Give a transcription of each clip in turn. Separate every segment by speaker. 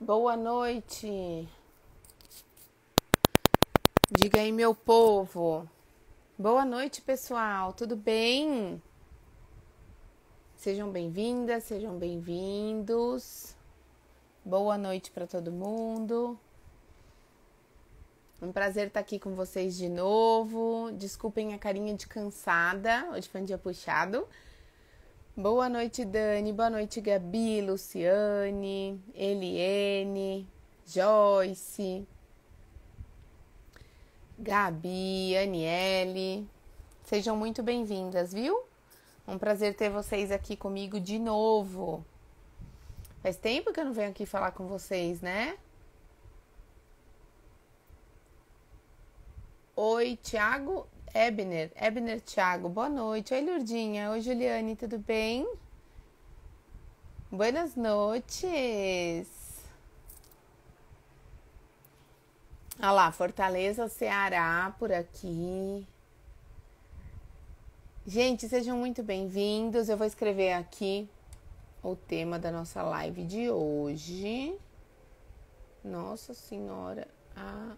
Speaker 1: Boa noite. Diga aí, meu povo. Boa noite, pessoal. Tudo bem? Sejam bem-vindas, sejam bem-vindos. Boa noite para todo mundo. Um prazer estar aqui com vocês de novo. Desculpem a carinha de cansada. Hoje foi um dia puxado Boa noite, Dani. Boa noite, Gabi, Luciane, Eliene, Joyce, Gabi, Aniele. Sejam muito bem-vindas, viu? Um prazer ter vocês aqui comigo de novo. Faz tempo que eu não venho aqui falar com vocês, né? Oi, Tiago. Ebner, Ebner Thiago, boa noite. Oi, Lurdinha. Oi, Juliane, tudo bem? Buenas noites. Olha lá, Fortaleza, Ceará por aqui. Gente, sejam muito bem-vindos. Eu vou escrever aqui o tema da nossa live de hoje. Nossa Senhora. Ah,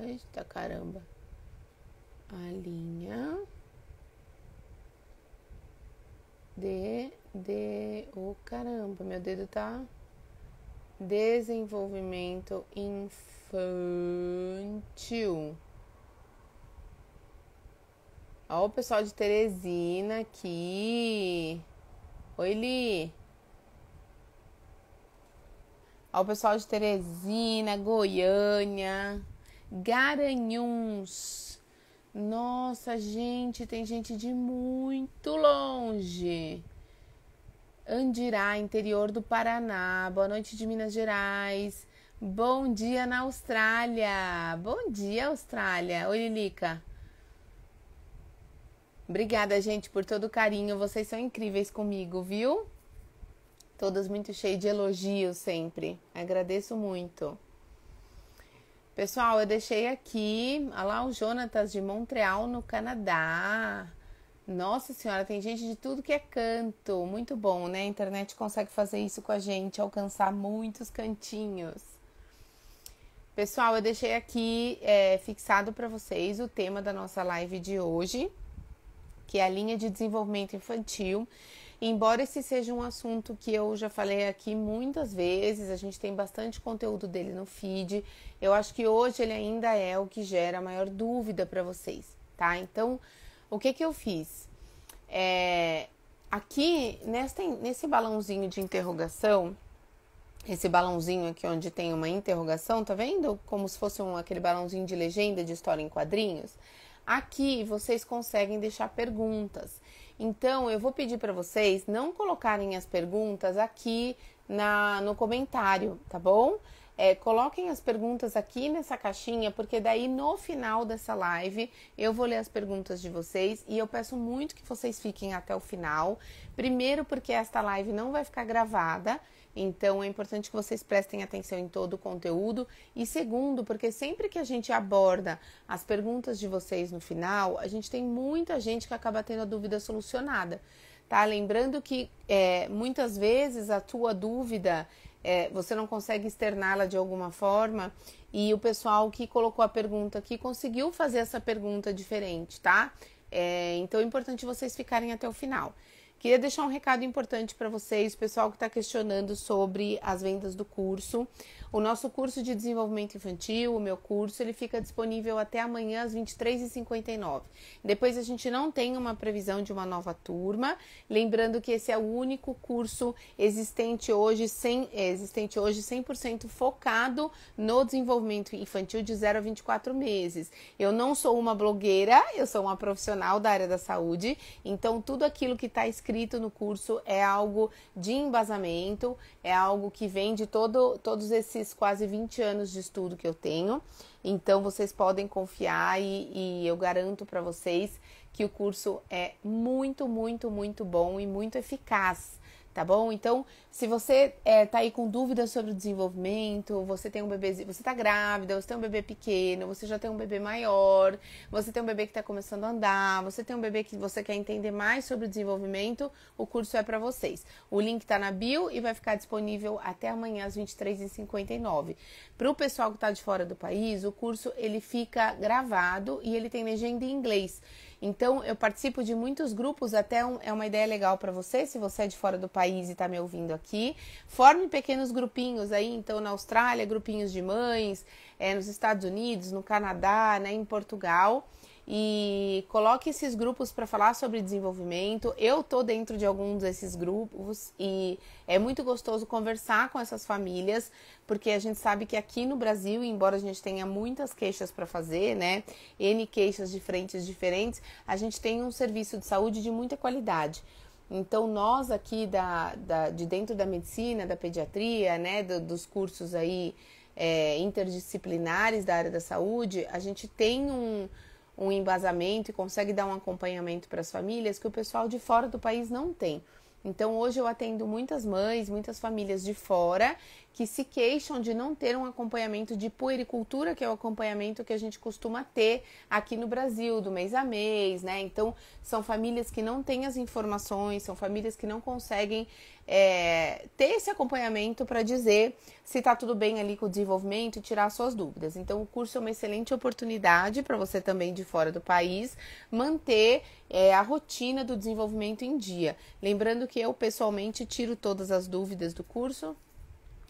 Speaker 1: eita caramba a linha de de o oh, caramba, meu dedo tá desenvolvimento infantil. Ó, o pessoal de Teresina aqui. Oi, Li. Ó, o pessoal de Teresina, Goiânia, Garanhuns. Nossa, gente, tem gente de muito longe. Andirá, interior do Paraná. Boa noite de Minas Gerais. Bom dia na Austrália. Bom dia, Austrália. Oi, Lilica. Obrigada, gente, por todo o carinho. Vocês são incríveis comigo, viu? Todas muito cheias de elogios sempre. Agradeço muito. Pessoal, eu deixei aqui, olha lá o Jonatas de Montreal, no Canadá. Nossa senhora, tem gente de tudo que é canto. Muito bom, né? A internet consegue fazer isso com a gente, alcançar muitos cantinhos. Pessoal, eu deixei aqui é, fixado para vocês o tema da nossa live de hoje, que é a linha de desenvolvimento infantil. Embora esse seja um assunto que eu já falei aqui muitas vezes, a gente tem bastante conteúdo dele no feed. Eu acho que hoje ele ainda é o que gera maior dúvida para vocês, tá? Então, o que que eu fiz? É, aqui nesta, nesse balãozinho de interrogação, esse balãozinho aqui onde tem uma interrogação, tá vendo? Como se fosse um, aquele balãozinho de legenda de história em quadrinhos. Aqui vocês conseguem deixar perguntas. Então, eu vou pedir para vocês não colocarem as perguntas aqui na, no comentário, tá bom? É, coloquem as perguntas aqui nessa caixinha, porque daí no final dessa live eu vou ler as perguntas de vocês e eu peço muito que vocês fiquem até o final. Primeiro, porque esta live não vai ficar gravada então é importante que vocês prestem atenção em todo o conteúdo. E segundo, porque sempre que a gente aborda as perguntas de vocês no final, a gente tem muita gente que acaba tendo a dúvida solucionada. Tá? Lembrando que é, muitas vezes a tua dúvida é, você não consegue externá-la de alguma forma e o pessoal que colocou a pergunta aqui conseguiu fazer essa pergunta diferente, tá? É, então é importante vocês ficarem até o final. Queria deixar um recado importante para vocês, pessoal que está questionando sobre as vendas do curso. O nosso curso de desenvolvimento infantil, o meu curso, ele fica disponível até amanhã às 23h59. Depois a gente não tem uma previsão de uma nova turma. Lembrando que esse é o único curso existente hoje, sem, é, existente hoje 100% focado no desenvolvimento infantil de 0 a 24 meses. Eu não sou uma blogueira, eu sou uma profissional da área da saúde, então tudo aquilo que está escrito no curso é algo de embasamento, é algo que vem de todo, todos esses esses quase 20 anos de estudo que eu tenho. Então vocês podem confiar e, e eu garanto para vocês que o curso é muito, muito, muito bom e muito eficaz tá bom? Então, se você é, tá aí com dúvidas sobre o desenvolvimento, você tem um bebê, você tá grávida, você tem um bebê pequeno, você já tem um bebê maior, você tem um bebê que tá começando a andar, você tem um bebê que você quer entender mais sobre o desenvolvimento, o curso é para vocês. O link tá na bio e vai ficar disponível até amanhã às 23h59. Pro pessoal que tá de fora do país, o curso ele fica gravado e ele tem legenda em inglês. Então, eu participo de muitos grupos, até um, é uma ideia legal para você, se você é de fora do país, país e está me ouvindo aqui. Forme pequenos grupinhos aí, então na Austrália, grupinhos de mães, é, nos Estados Unidos, no Canadá, né, em Portugal e coloque esses grupos para falar sobre desenvolvimento. Eu tô dentro de alguns desses grupos e é muito gostoso conversar com essas famílias, porque a gente sabe que aqui no Brasil, embora a gente tenha muitas queixas para fazer, né, N queixas de frentes diferentes, a gente tem um serviço de saúde de muita qualidade. Então, nós aqui da, da, de dentro da medicina, da pediatria, né, do, dos cursos aí é, interdisciplinares da área da saúde, a gente tem um, um embasamento e consegue dar um acompanhamento para as famílias que o pessoal de fora do país não tem. Então, hoje eu atendo muitas mães, muitas famílias de fora que se queixam de não ter um acompanhamento de puericultura, que é o acompanhamento que a gente costuma ter aqui no Brasil, do mês a mês, né? Então, são famílias que não têm as informações, são famílias que não conseguem é, ter esse acompanhamento para dizer se está tudo bem ali com o desenvolvimento e tirar suas dúvidas. Então, o curso é uma excelente oportunidade para você também de fora do país manter é, a rotina do desenvolvimento em dia. Lembrando que eu pessoalmente tiro todas as dúvidas do curso.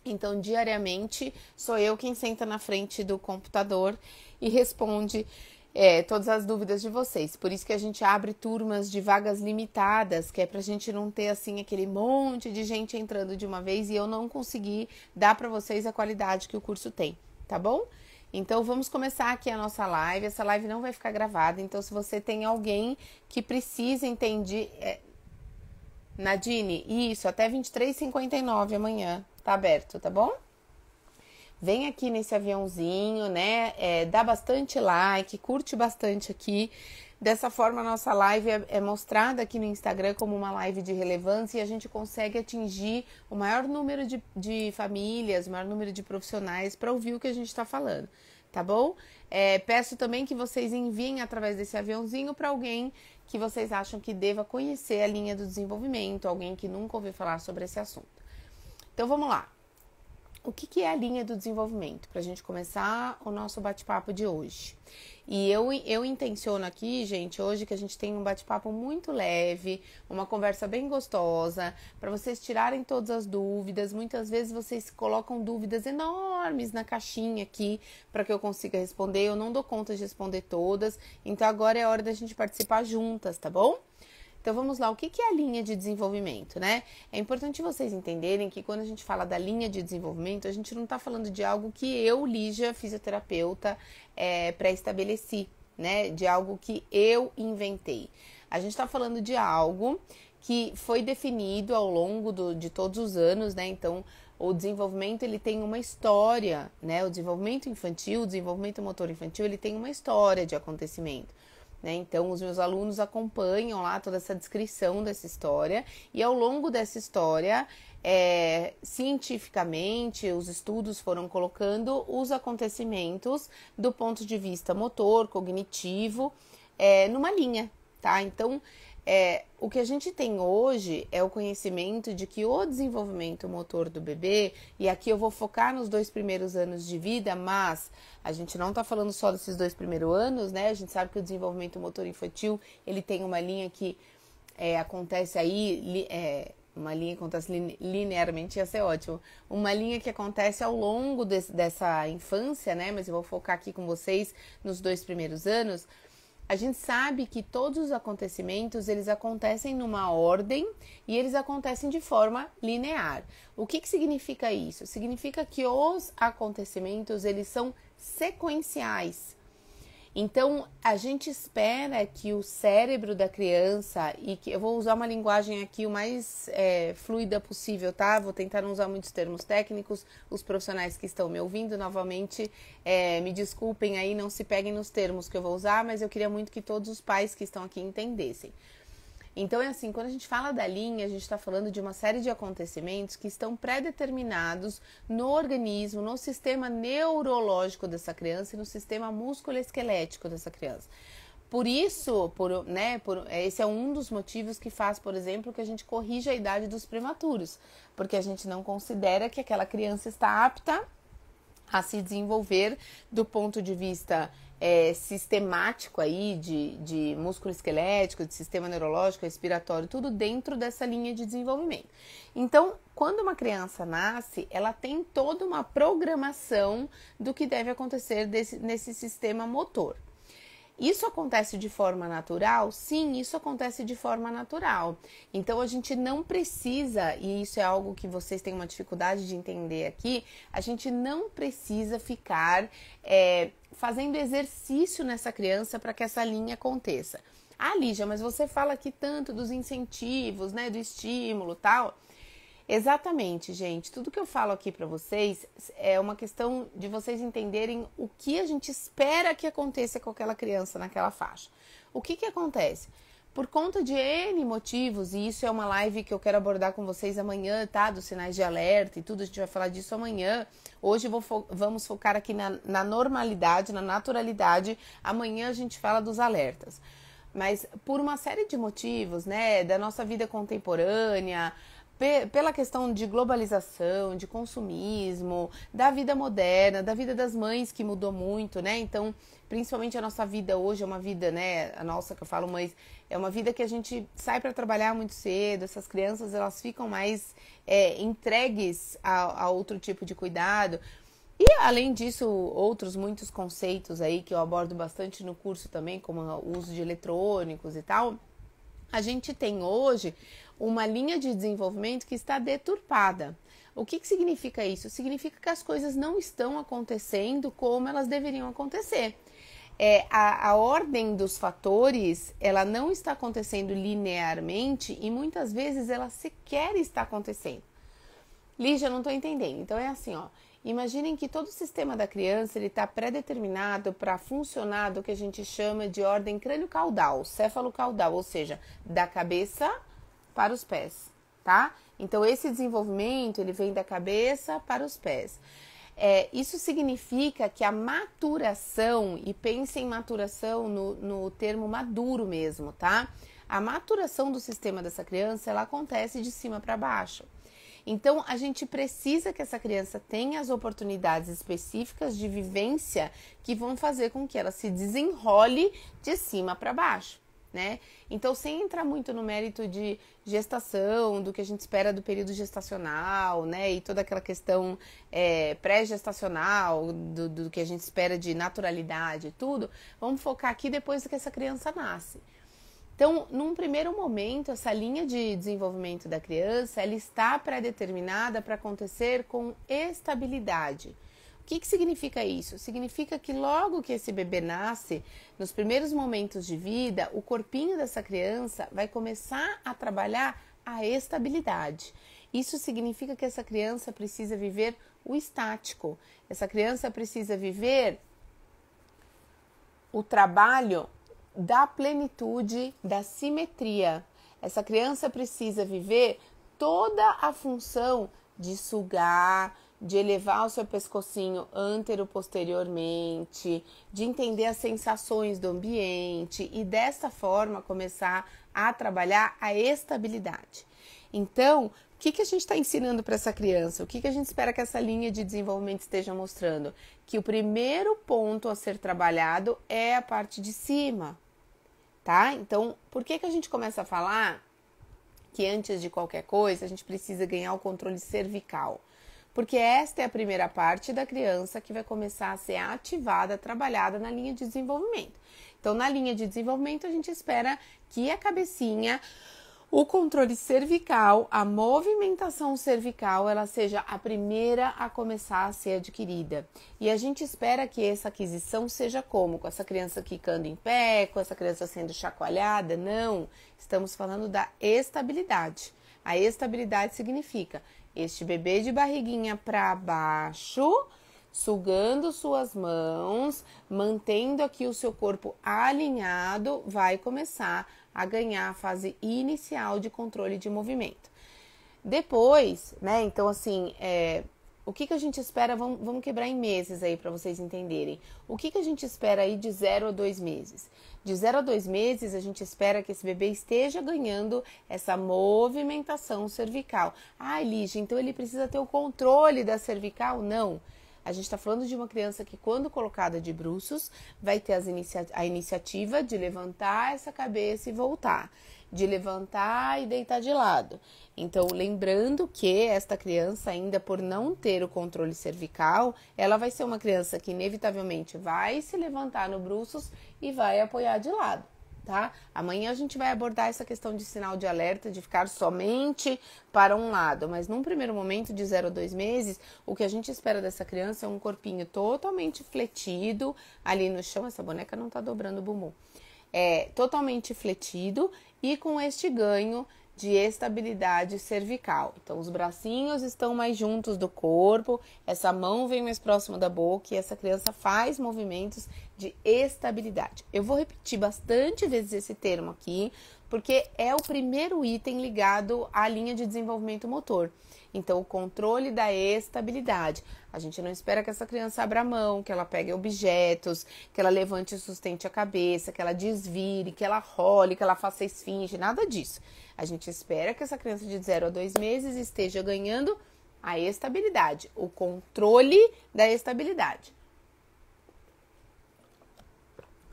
Speaker 1: Então, diariamente, sou eu quem senta na frente do computador e responde é, todas as dúvidas de vocês. Por isso que a gente abre turmas de vagas limitadas, que é para a gente não ter assim aquele monte de gente entrando de uma vez e eu não conseguir dar para vocês a qualidade que o curso tem, tá bom? Então vamos começar aqui a nossa live. Essa live não vai ficar gravada, então se você tem alguém que precisa entender. É... Nadine, isso, até 23h59 amanhã, tá aberto, tá bom? vem aqui nesse aviãozinho, né? É, dá bastante like, curte bastante aqui. Dessa forma, a nossa live é, é, mostrada aqui no Instagram como uma live de relevância e a gente consegue atingir o maior número de, de famílias, o maior número de profissionais para ouvir o que a gente está falando, tá bom? É, peço também que vocês enviem através desse aviãozinho para alguém que vocês acham que deva conhecer a linha do desenvolvimento, alguém que nunca ouviu falar sobre esse assunto. Então vamos lá o que, que, é a linha do desenvolvimento, para a gente começar o nosso bate-papo de hoje. E eu, eu intenciono aqui, gente, hoje que a gente tem um bate-papo muito leve, uma conversa bem gostosa, para vocês tirarem todas as dúvidas. Muitas vezes vocês colocam dúvidas enormes na caixinha aqui para que eu consiga responder. Eu não dou conta de responder todas, então agora é hora da gente participar juntas, tá bom? Então vamos lá, o que é a linha de desenvolvimento, né? É importante vocês entenderem que quando a gente fala da linha de desenvolvimento, a gente não está falando de algo que eu, Lígia, fisioterapeuta, é, pré-estabeleci, né? De algo que eu inventei. A gente está falando de algo que foi definido ao longo do, de todos os anos, né? Então, o desenvolvimento ele tem uma história, né? O desenvolvimento infantil, o desenvolvimento motor infantil, ele tem uma história de acontecimento. Né? Então, os meus alunos acompanham lá toda essa descrição dessa história, e ao longo dessa história, é, cientificamente, os estudos foram colocando os acontecimentos do ponto de vista motor, cognitivo, é, numa linha, tá? Então, é, o que a gente tem hoje é o conhecimento de que o desenvolvimento motor do bebê, e aqui eu vou focar nos dois primeiros anos de vida, mas a gente não está falando só desses dois primeiros anos, né? A gente sabe que o desenvolvimento motor infantil ele tem uma linha que é, acontece aí, li, é, uma linha que acontece linearmente, ia ser ótimo. Uma linha que acontece ao longo dessa infância, né? Mas eu vou focar aqui com vocês nos dois primeiros anos a gente sabe que todos os acontecimentos, eles acontecem numa ordem e eles acontecem de forma linear. O que, que significa isso? Significa que os acontecimentos, eles são sequenciais. Então, a gente espera que o cérebro da criança, e que eu vou usar uma linguagem aqui o mais é, fluida possível, tá? Vou tentar não usar muitos termos técnicos. Os profissionais que estão me ouvindo, novamente, é, me desculpem aí, não se peguem nos termos que eu vou usar, mas eu queria muito que todos os pais que estão aqui entendessem. Então é assim, quando a gente fala da linha, a gente está falando de uma série de acontecimentos que estão pré-determinados no organismo, no sistema neurológico dessa criança e no sistema músculo-esquelético dessa criança. Por isso, por, né, por, é, esse é um dos motivos que faz, por exemplo, que a gente corrija a idade dos prematuros, porque a gente não considera que aquela criança está apta a se desenvolver do ponto de vista é, sistemático aí de, de músculo esquelético, de sistema neurológico, respiratório, tudo dentro dessa linha de desenvolvimento. Então, quando uma criança nasce, ela tem toda uma programação do que deve acontecer desse, nesse sistema motor. Isso acontece de forma natural? Sim, isso acontece de forma natural. Então a gente não precisa, e isso é algo que vocês têm uma dificuldade de entender aqui, a gente não precisa ficar é, fazendo exercício nessa criança para que essa linha aconteça. Ah, Lígia, mas você fala aqui tanto dos incentivos, né, do estímulo, tal. Exatamente, gente. Tudo que eu falo aqui para vocês é uma questão de vocês entenderem o que a gente espera que aconteça com aquela criança naquela faixa. O que que acontece? por conta de N motivos, e isso é uma live que eu quero abordar com vocês amanhã, tá? Dos sinais de alerta e tudo, a gente vai falar disso amanhã. Hoje fo vamos focar aqui na, na normalidade, na naturalidade. Amanhã a gente fala dos alertas. Mas por uma série de motivos, né? Da nossa vida contemporânea, pela questão de globalização, de consumismo, da vida moderna, da vida das mães que mudou muito, né? Então, principalmente a nossa vida hoje é uma vida, né? A nossa, que eu falo mães, é uma vida que a gente sai para trabalhar muito cedo, essas crianças elas ficam mais é, entregues a, a outro tipo de cuidado. E além disso, outros muitos conceitos aí que eu abordo bastante no curso também, como o uso de eletrônicos e tal. A gente tem hoje uma linha de desenvolvimento que está deturpada. O que, que significa isso? Significa que as coisas não estão acontecendo como elas deveriam acontecer é, a, a ordem dos fatores ela não está acontecendo linearmente e muitas vezes ela sequer está acontecendo. Lígia, não estou entendendo. Então é assim, ó. Imaginem que todo o sistema da criança ele está pré-determinado para funcionar do que a gente chama de ordem crânio-caudal, céfalo-caudal, ou seja, da cabeça para os pés, tá? Então esse desenvolvimento ele vem da cabeça para os pés. É, isso significa que a maturação, e pense em maturação no, no termo maduro mesmo, tá? A maturação do sistema dessa criança ela acontece de cima para baixo. Então, a gente precisa que essa criança tenha as oportunidades específicas de vivência que vão fazer com que ela se desenrole de cima para baixo né? Então, sem entrar muito no mérito de gestação, do que a gente espera do período gestacional, né? E toda aquela questão é, pré-gestacional, do, do que a gente espera de naturalidade e tudo, vamos focar aqui depois que essa criança nasce. Então, num primeiro momento, essa linha de desenvolvimento da criança, ela está pré-determinada para acontecer com estabilidade o que, que significa isso? Significa que logo que esse bebê nasce, nos primeiros momentos de vida, o corpinho dessa criança vai começar a trabalhar a estabilidade. Isso significa que essa criança precisa viver o estático. Essa criança precisa viver o trabalho da plenitude, da simetria. Essa criança precisa viver toda a função de sugar, de elevar o seu pescocinho antero posteriormente, de entender as sensações do ambiente e dessa forma começar a trabalhar a estabilidade. Então, o que, que a gente está ensinando para essa criança? O que, que a gente espera que essa linha de desenvolvimento esteja mostrando? Que o primeiro ponto a ser trabalhado é a parte de cima, tá? Então, por que, que a gente começa a falar que antes de qualquer coisa a gente precisa ganhar o controle cervical? porque esta é a primeira parte da criança que vai começar a ser ativada, trabalhada na linha de desenvolvimento. Então, na linha de desenvolvimento, a gente espera que a cabecinha, o controle cervical, a movimentação cervical, ela seja a primeira a começar a ser adquirida. E a gente espera que essa aquisição seja como? Com essa criança quicando em pé, com essa criança sendo chacoalhada? Não, estamos falando da estabilidade. A estabilidade significa este bebê de barriguinha para baixo, sugando suas mãos, mantendo aqui o seu corpo alinhado, vai começar a ganhar a fase inicial de controle de movimento. Depois, né? Então, assim, é, o que, que a gente espera? Vamos, vamos quebrar em meses aí para vocês entenderem. O que, que a gente espera aí de zero a dois meses? De zero a dois meses, a gente espera que esse bebê esteja ganhando essa movimentação cervical. Ah, Lígia, então ele precisa ter o controle da cervical? Não. A gente está falando de uma criança que, quando colocada de bruços, vai ter inicia a iniciativa de levantar essa cabeça e voltar de levantar e deitar de lado. Então, lembrando que esta criança, ainda por não ter o controle cervical, ela vai ser uma criança que inevitavelmente vai se levantar no bruços e vai apoiar de lado. Tá? Amanhã a gente vai abordar essa questão de sinal de alerta, de ficar somente para um lado, mas num primeiro momento de 0 a 2 meses, o que a gente espera dessa criança é um corpinho totalmente fletido ali no chão. Essa boneca não está dobrando o bumbum. É totalmente fletido e com este ganho de estabilidade cervical. Então, os bracinhos estão mais juntos do corpo, essa mão vem mais próximo da boca e essa criança faz movimentos de estabilidade. Eu vou repetir bastante vezes esse termo aqui, porque é o primeiro item ligado à linha de desenvolvimento motor. Então, o controle da estabilidade. A gente não espera que essa criança abra mão, que ela pegue objetos, que ela levante e sustente a cabeça, que ela desvire, que ela role, que ela faça esfinge, nada disso. A gente espera que essa criança de 0 a 2 meses esteja ganhando a estabilidade, o controle da estabilidade.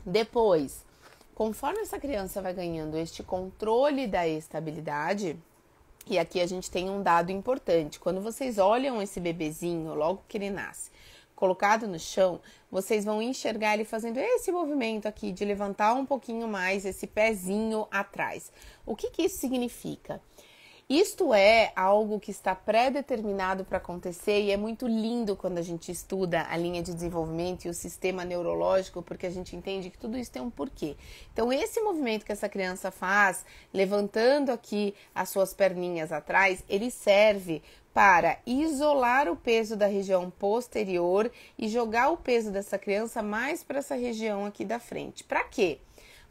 Speaker 1: Depois, conforme essa criança vai ganhando este controle da estabilidade, e aqui a gente tem um dado importante. Quando vocês olham esse bebezinho logo que ele nasce, colocado no chão, vocês vão enxergar ele fazendo esse movimento aqui de levantar um pouquinho mais esse pezinho atrás. O que, que isso significa? Isto é algo que está pré-determinado para acontecer e é muito lindo quando a gente estuda a linha de desenvolvimento e o sistema neurológico, porque a gente entende que tudo isso tem um porquê. Então, esse movimento que essa criança faz, levantando aqui as suas perninhas atrás, ele serve para isolar o peso da região posterior e jogar o peso dessa criança mais para essa região aqui da frente. Para quê?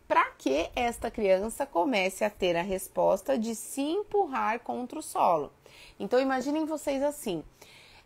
Speaker 1: para que esta criança comece a ter a resposta de se empurrar contra o solo. Então imaginem vocês assim.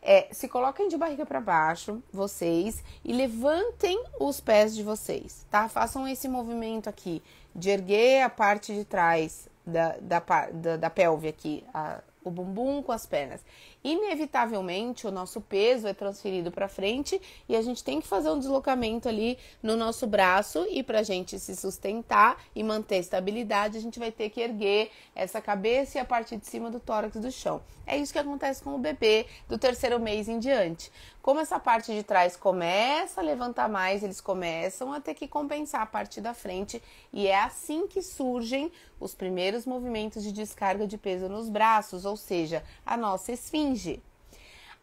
Speaker 1: É, se coloquem de barriga para baixo, vocês, e levantem os pés de vocês, tá? Façam esse movimento aqui de erguer a parte de trás da, da, da, da pelve aqui, a, o bumbum com as pernas inevitavelmente o nosso peso é transferido para frente e a gente tem que fazer um deslocamento ali no nosso braço e para a gente se sustentar e manter estabilidade, a gente vai ter que erguer essa cabeça e a parte de cima do tórax do chão. É isso que acontece com o bebê do terceiro mês em diante. Como essa parte de trás começa a levantar mais, eles começam a ter que compensar a parte da frente e é assim que surgem os primeiros movimentos de descarga de peso nos braços, ou seja, a nossa esfinge esfinge.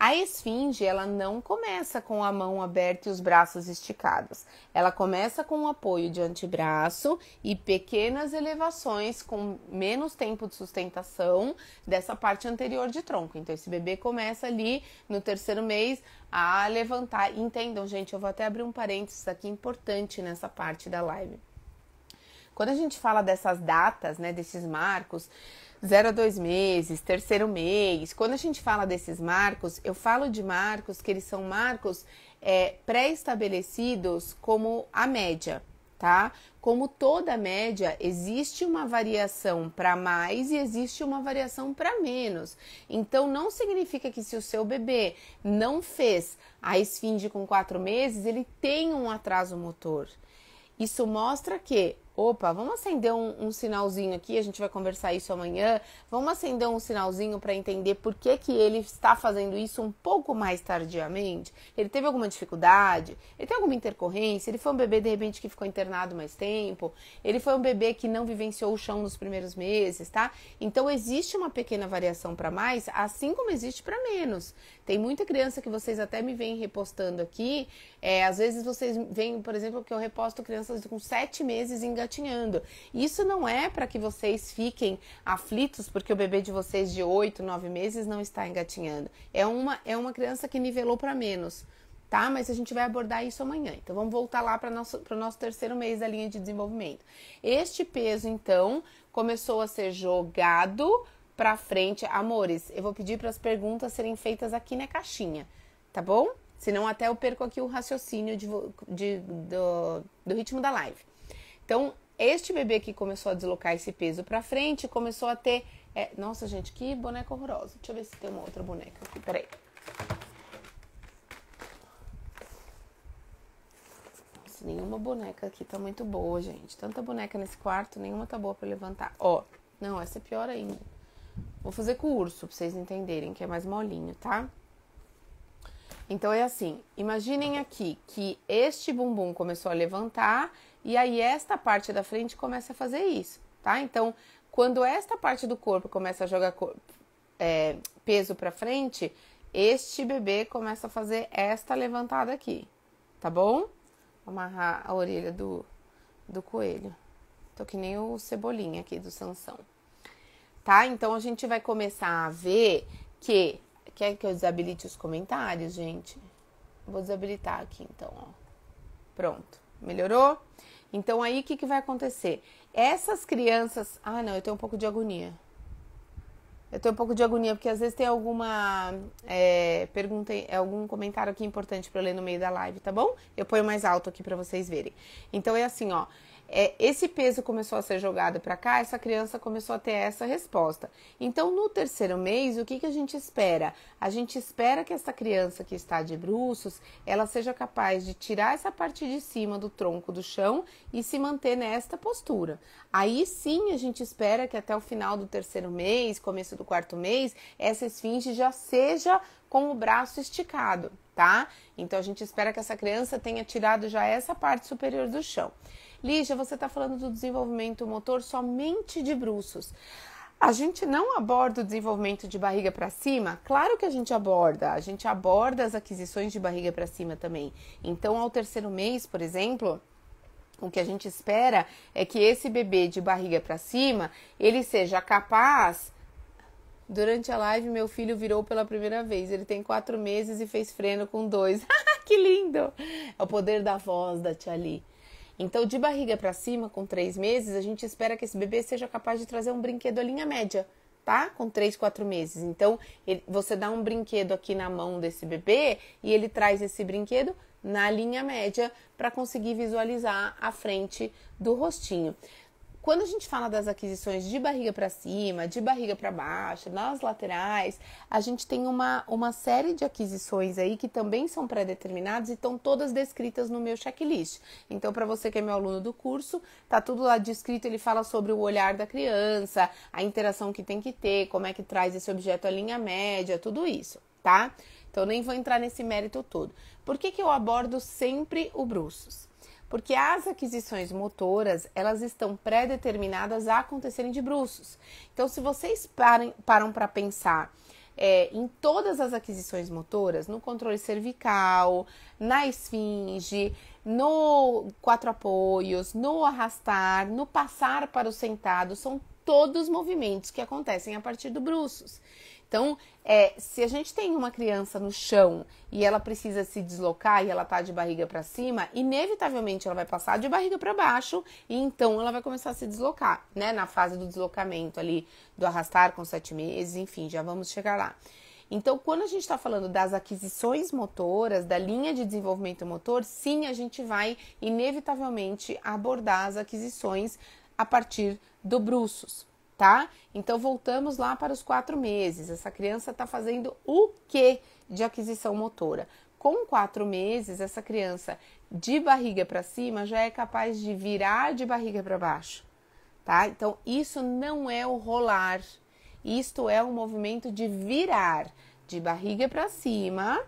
Speaker 1: A esfinge, ela não começa com a mão aberta e os braços esticados. Ela começa com o apoio de antebraço e pequenas elevações com menos tempo de sustentação dessa parte anterior de tronco. Então, esse bebê começa ali no terceiro mês a levantar. Entendam, gente, eu vou até abrir um parênteses aqui importante nessa parte da live. Quando a gente fala dessas datas, né, desses marcos, 0 a 2 meses, terceiro mês. Quando a gente fala desses marcos, eu falo de marcos que eles são marcos é, pré-estabelecidos como a média, tá? Como toda média, existe uma variação para mais e existe uma variação para menos. Então, não significa que se o seu bebê não fez a esfinge com quatro meses, ele tem um atraso motor. Isso mostra que opa, vamos acender um, um, sinalzinho aqui, a gente vai conversar isso amanhã. Vamos acender um sinalzinho para entender por que, que ele está fazendo isso um pouco mais tardiamente. Ele teve alguma dificuldade? Ele tem alguma intercorrência? Ele foi um bebê de repente que ficou internado mais tempo? Ele foi um bebê que não vivenciou o chão nos primeiros meses, tá? Então existe uma pequena variação para mais, assim como existe para menos. Tem muita criança que vocês até me vêm repostando aqui. É, às vezes vocês veem, por exemplo, que eu reposto crianças com sete meses engatilhadas engatinhando. Isso não é para que vocês fiquem aflitos porque o bebê de vocês de 8, 9 meses não está engatinhando. É uma, é uma criança que nivelou para menos tá? Mas a gente vai abordar isso amanhã. Então vamos voltar lá para nosso para o nosso terceiro mês da linha de desenvolvimento. Este peso então começou a ser jogado para frente, amores. Eu vou pedir para as perguntas serem feitas aqui na caixinha, tá bom? Senão até eu perco aqui o raciocínio de, de, do, do ritmo da live. Então, este bebê que começou a deslocar esse peso para frente, começou a ter. É... nossa, gente, que boneca horrorosa. Deixa eu ver se tem uma outra boneca aqui. Peraí. Nossa, nenhuma boneca aqui tá muito boa, gente. Tanta boneca nesse quarto, nenhuma tá boa para levantar. Ó, não, essa é pior ainda. Vou fazer com o urso pra vocês entenderem que é mais molinho, tá? Então é assim, imaginem aqui que este bumbum começou a levantar e aí esta parte da frente começa a fazer isso, tá? Então, quando esta parte do corpo começa a jogar é, peso para frente, este bebê começa a fazer esta levantada aqui, tá bom? Vou amarrar a orelha do, do coelho. Tô que nem o cebolinha aqui do Sansão. Tá? Então a gente vai começar a ver que. Quer que eu desabilite os comentários, gente? Vou desabilitar aqui então, ó. Pronto. Melhorou? Então aí o que, que vai acontecer? Essas crianças. Ah, não, eu tenho um pouco de agonia. Eu tenho um pouco de agonia, porque às vezes tem alguma é, pergunta, algum comentário aqui importante para eu ler no meio da live, tá bom? Eu ponho mais alto aqui para vocês verem. Então é assim, ó é, esse peso começou a ser jogado para cá, essa criança começou a ter essa resposta. Então, no terceiro mês, o que, que a gente espera? A gente espera que essa criança que está de bruços, ela seja capaz de tirar essa parte de cima do tronco do chão e se manter nesta postura. Aí sim, a gente espera que até o final do terceiro mês, começo do quarto mês, essa esfinge já seja com o braço esticado tá? Então a gente espera que essa criança tenha tirado já essa parte superior do chão. Lígia, você está falando do desenvolvimento motor somente de bruços. A gente não aborda o desenvolvimento de barriga para cima? Claro que a gente aborda. A gente aborda as aquisições de barriga para cima também. Então, ao terceiro mês, por exemplo, o que a gente espera é que esse bebê de barriga para cima, ele seja capaz Durante a live, meu filho virou pela primeira vez. Ele tem quatro meses e fez freno com dois. que lindo! É o poder da voz da Tia Lee. Então, de barriga para cima, com três meses, a gente espera que esse bebê seja capaz de trazer um brinquedo à linha média, tá? Com três, quatro meses. Então, ele, você dá um brinquedo aqui na mão desse bebê e ele traz esse brinquedo na linha média para conseguir visualizar a frente do rostinho. Quando a gente fala das aquisições de barriga para cima, de barriga para baixo, nas laterais, a gente tem uma, uma série de aquisições aí que também são pré-determinadas e estão todas descritas no meu checklist. Então, para você que é meu aluno do curso, tá tudo lá descrito, ele fala sobre o olhar da criança, a interação que tem que ter, como é que traz esse objeto à linha média, tudo isso, tá? Então, nem vou entrar nesse mérito todo. Por que, que eu abordo sempre o Bruços? porque as aquisições motoras, elas estão pré-determinadas a acontecerem de bruços. Então, se vocês parem, param para pensar é, em todas as aquisições motoras, no controle cervical, na esfinge, no quatro apoios, no arrastar, no passar para o sentado, são todos movimentos que acontecem a partir do bruços. Então, é, se a gente tem uma criança no chão e ela precisa se deslocar e ela tá de barriga para cima, inevitavelmente ela vai passar de barriga para baixo e então ela vai começar a se deslocar, né? Na fase do deslocamento ali, do arrastar com sete meses, enfim, já vamos chegar lá. Então, quando a gente está falando das aquisições motoras, da linha de desenvolvimento motor, sim, a gente vai inevitavelmente abordar as aquisições a partir do Bruços tá? Então voltamos lá para os quatro meses. Essa criança está fazendo o que de aquisição motora? Com quatro meses, essa criança de barriga para cima já é capaz de virar de barriga para baixo, tá? Então isso não é o rolar, isto é um movimento de virar de barriga para cima.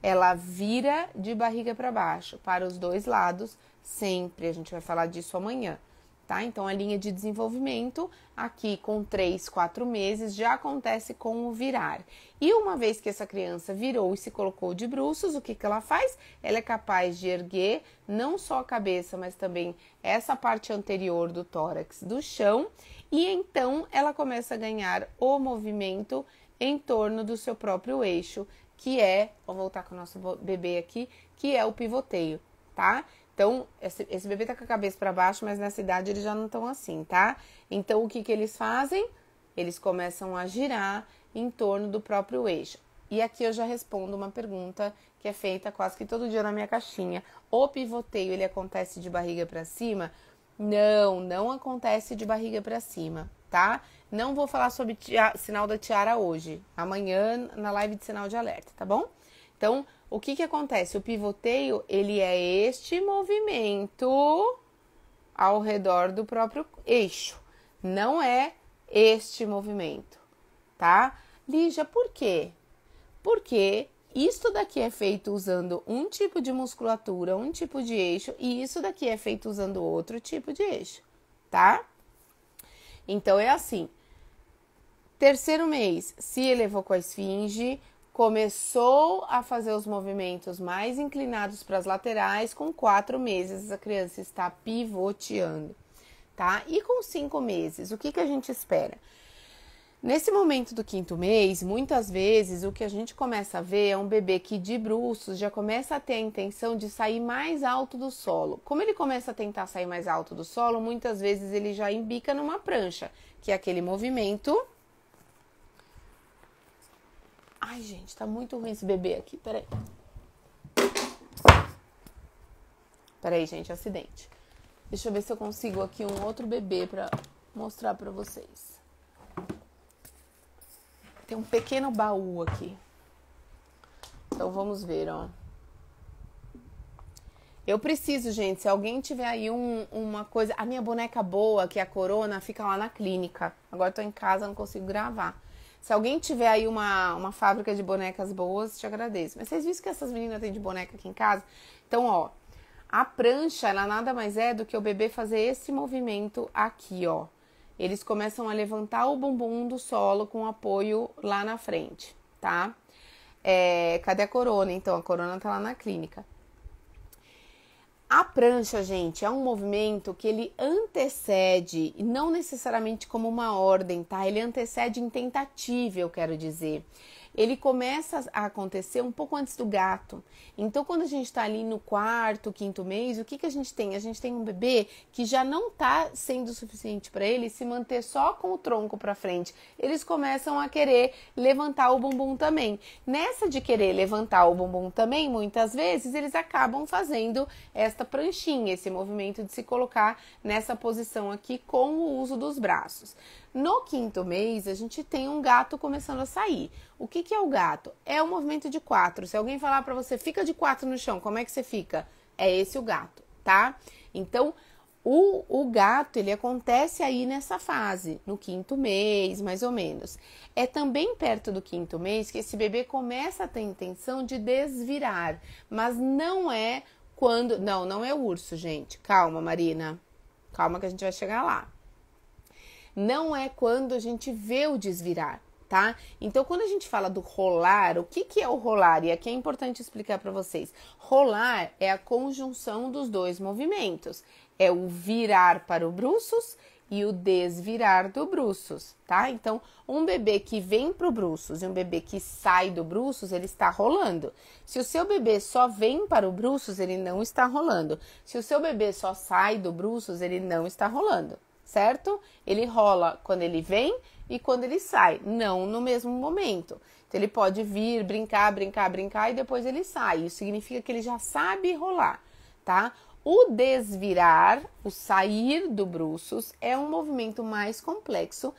Speaker 1: Ela vira de barriga para baixo, para os dois lados, sempre. A gente vai falar disso amanhã tá? Então a linha de desenvolvimento aqui com 3, 4 meses já acontece com o virar. E uma vez que essa criança virou e se colocou de bruços, o que, que ela faz? Ela é capaz de erguer não só a cabeça, mas também essa parte anterior do tórax do chão, e então ela começa a ganhar o movimento em torno do seu próprio eixo, que é, vou voltar com o nosso bebê aqui, que é o pivoteio, tá? Então, esse, esse bebê tá com a cabeça para baixo, mas nessa idade eles já não estão assim, tá? Então, o que, que eles fazem? Eles começam a girar em torno do próprio eixo. E aqui eu já respondo uma pergunta que é feita quase que todo dia na minha caixinha. O pivoteio ele acontece de barriga para cima? Não, não acontece de barriga para cima, tá? Não vou falar sobre tia, sinal da tiara hoje, amanhã na live de sinal de alerta, tá bom? Então, o que que acontece? O pivoteio, ele é este movimento ao redor do próprio eixo. Não é este movimento, tá? Lígia, por quê? Porque isto daqui é feito usando um tipo de musculatura, um tipo de eixo, e isso daqui é feito usando outro tipo de eixo, tá? Então é assim. Terceiro mês, se elevou com a esfinge, começou a fazer os movimentos mais inclinados para as laterais, com quatro meses a criança está pivoteando, tá? E com cinco meses, o que, que a gente espera? Nesse momento do quinto mês, muitas vezes o que a gente começa a ver é um bebê que de bruços já começa a ter a intenção de sair mais alto do solo. Como ele começa a tentar sair mais alto do solo, muitas vezes ele já embica numa prancha, que é aquele movimento Ai, gente, tá muito ruim esse bebê aqui. Peraí. Peraí, gente, acidente. Deixa eu ver se eu consigo aqui um outro bebê pra mostrar pra vocês. Tem um pequeno baú aqui. Então vamos ver, ó. Eu preciso, gente, se alguém tiver aí um, uma coisa. A minha boneca boa, que é a corona, fica lá na clínica. Agora eu tô em casa, não consigo gravar. Se alguém tiver aí uma, uma fábrica de bonecas boas, te agradeço. Mas vocês viram que essas meninas têm de boneca aqui em casa? Então, ó, a prancha, ela nada mais é do que o bebê fazer esse movimento aqui, ó. Eles começam a levantar o bumbum do solo com apoio lá na frente, tá? É, cadê a corona? Então, a corona tá lá na clínica. A prancha, gente, é um movimento que ele antecede, não necessariamente como uma ordem, tá? Ele antecede em tentativa, eu quero dizer ele começa a acontecer um pouco antes do gato. Então, quando a gente está ali no quarto, quinto mês, o que, que a gente tem? A gente tem um bebê que já não está sendo suficiente para ele se manter só com o tronco para frente. Eles começam a querer levantar o bumbum também. Nessa de querer levantar o bumbum também, muitas vezes eles acabam fazendo esta pranchinha, esse movimento de se colocar nessa posição aqui com o uso dos braços. No quinto mês, a gente tem um gato começando a sair. O que, que é o gato? É o movimento de quatro. Se alguém falar para você, fica de quatro no chão, como é que você fica? É esse o gato, tá? Então, o, o, gato, ele acontece aí nessa fase, no quinto mês, mais ou menos. É também perto do quinto mês que esse bebê começa a ter intenção de desvirar, mas não é quando. Não, não é o urso, gente. Calma, Marina. Calma que a gente vai chegar lá não é quando a gente vê o desvirar, tá? Então, quando a gente fala do rolar, o que, que é o rolar? E aqui é importante explicar para vocês: rolar é a conjunção dos dois movimentos, é o virar para o bruços e o desvirar do bruços, tá? Então, um bebê que vem para o bruços e um bebê que sai do bruços, ele está rolando. Se o seu bebê só vem para o bruços, ele não está rolando. Se o seu bebê só sai do bruços, ele não está rolando certo? Ele rola quando ele vem e quando ele sai, não no mesmo momento. Então, ele pode vir, brincar, brincar, brincar e depois ele sai. Isso significa que ele já sabe rolar, tá? O desvirar, o sair do bruços, é um movimento mais complexo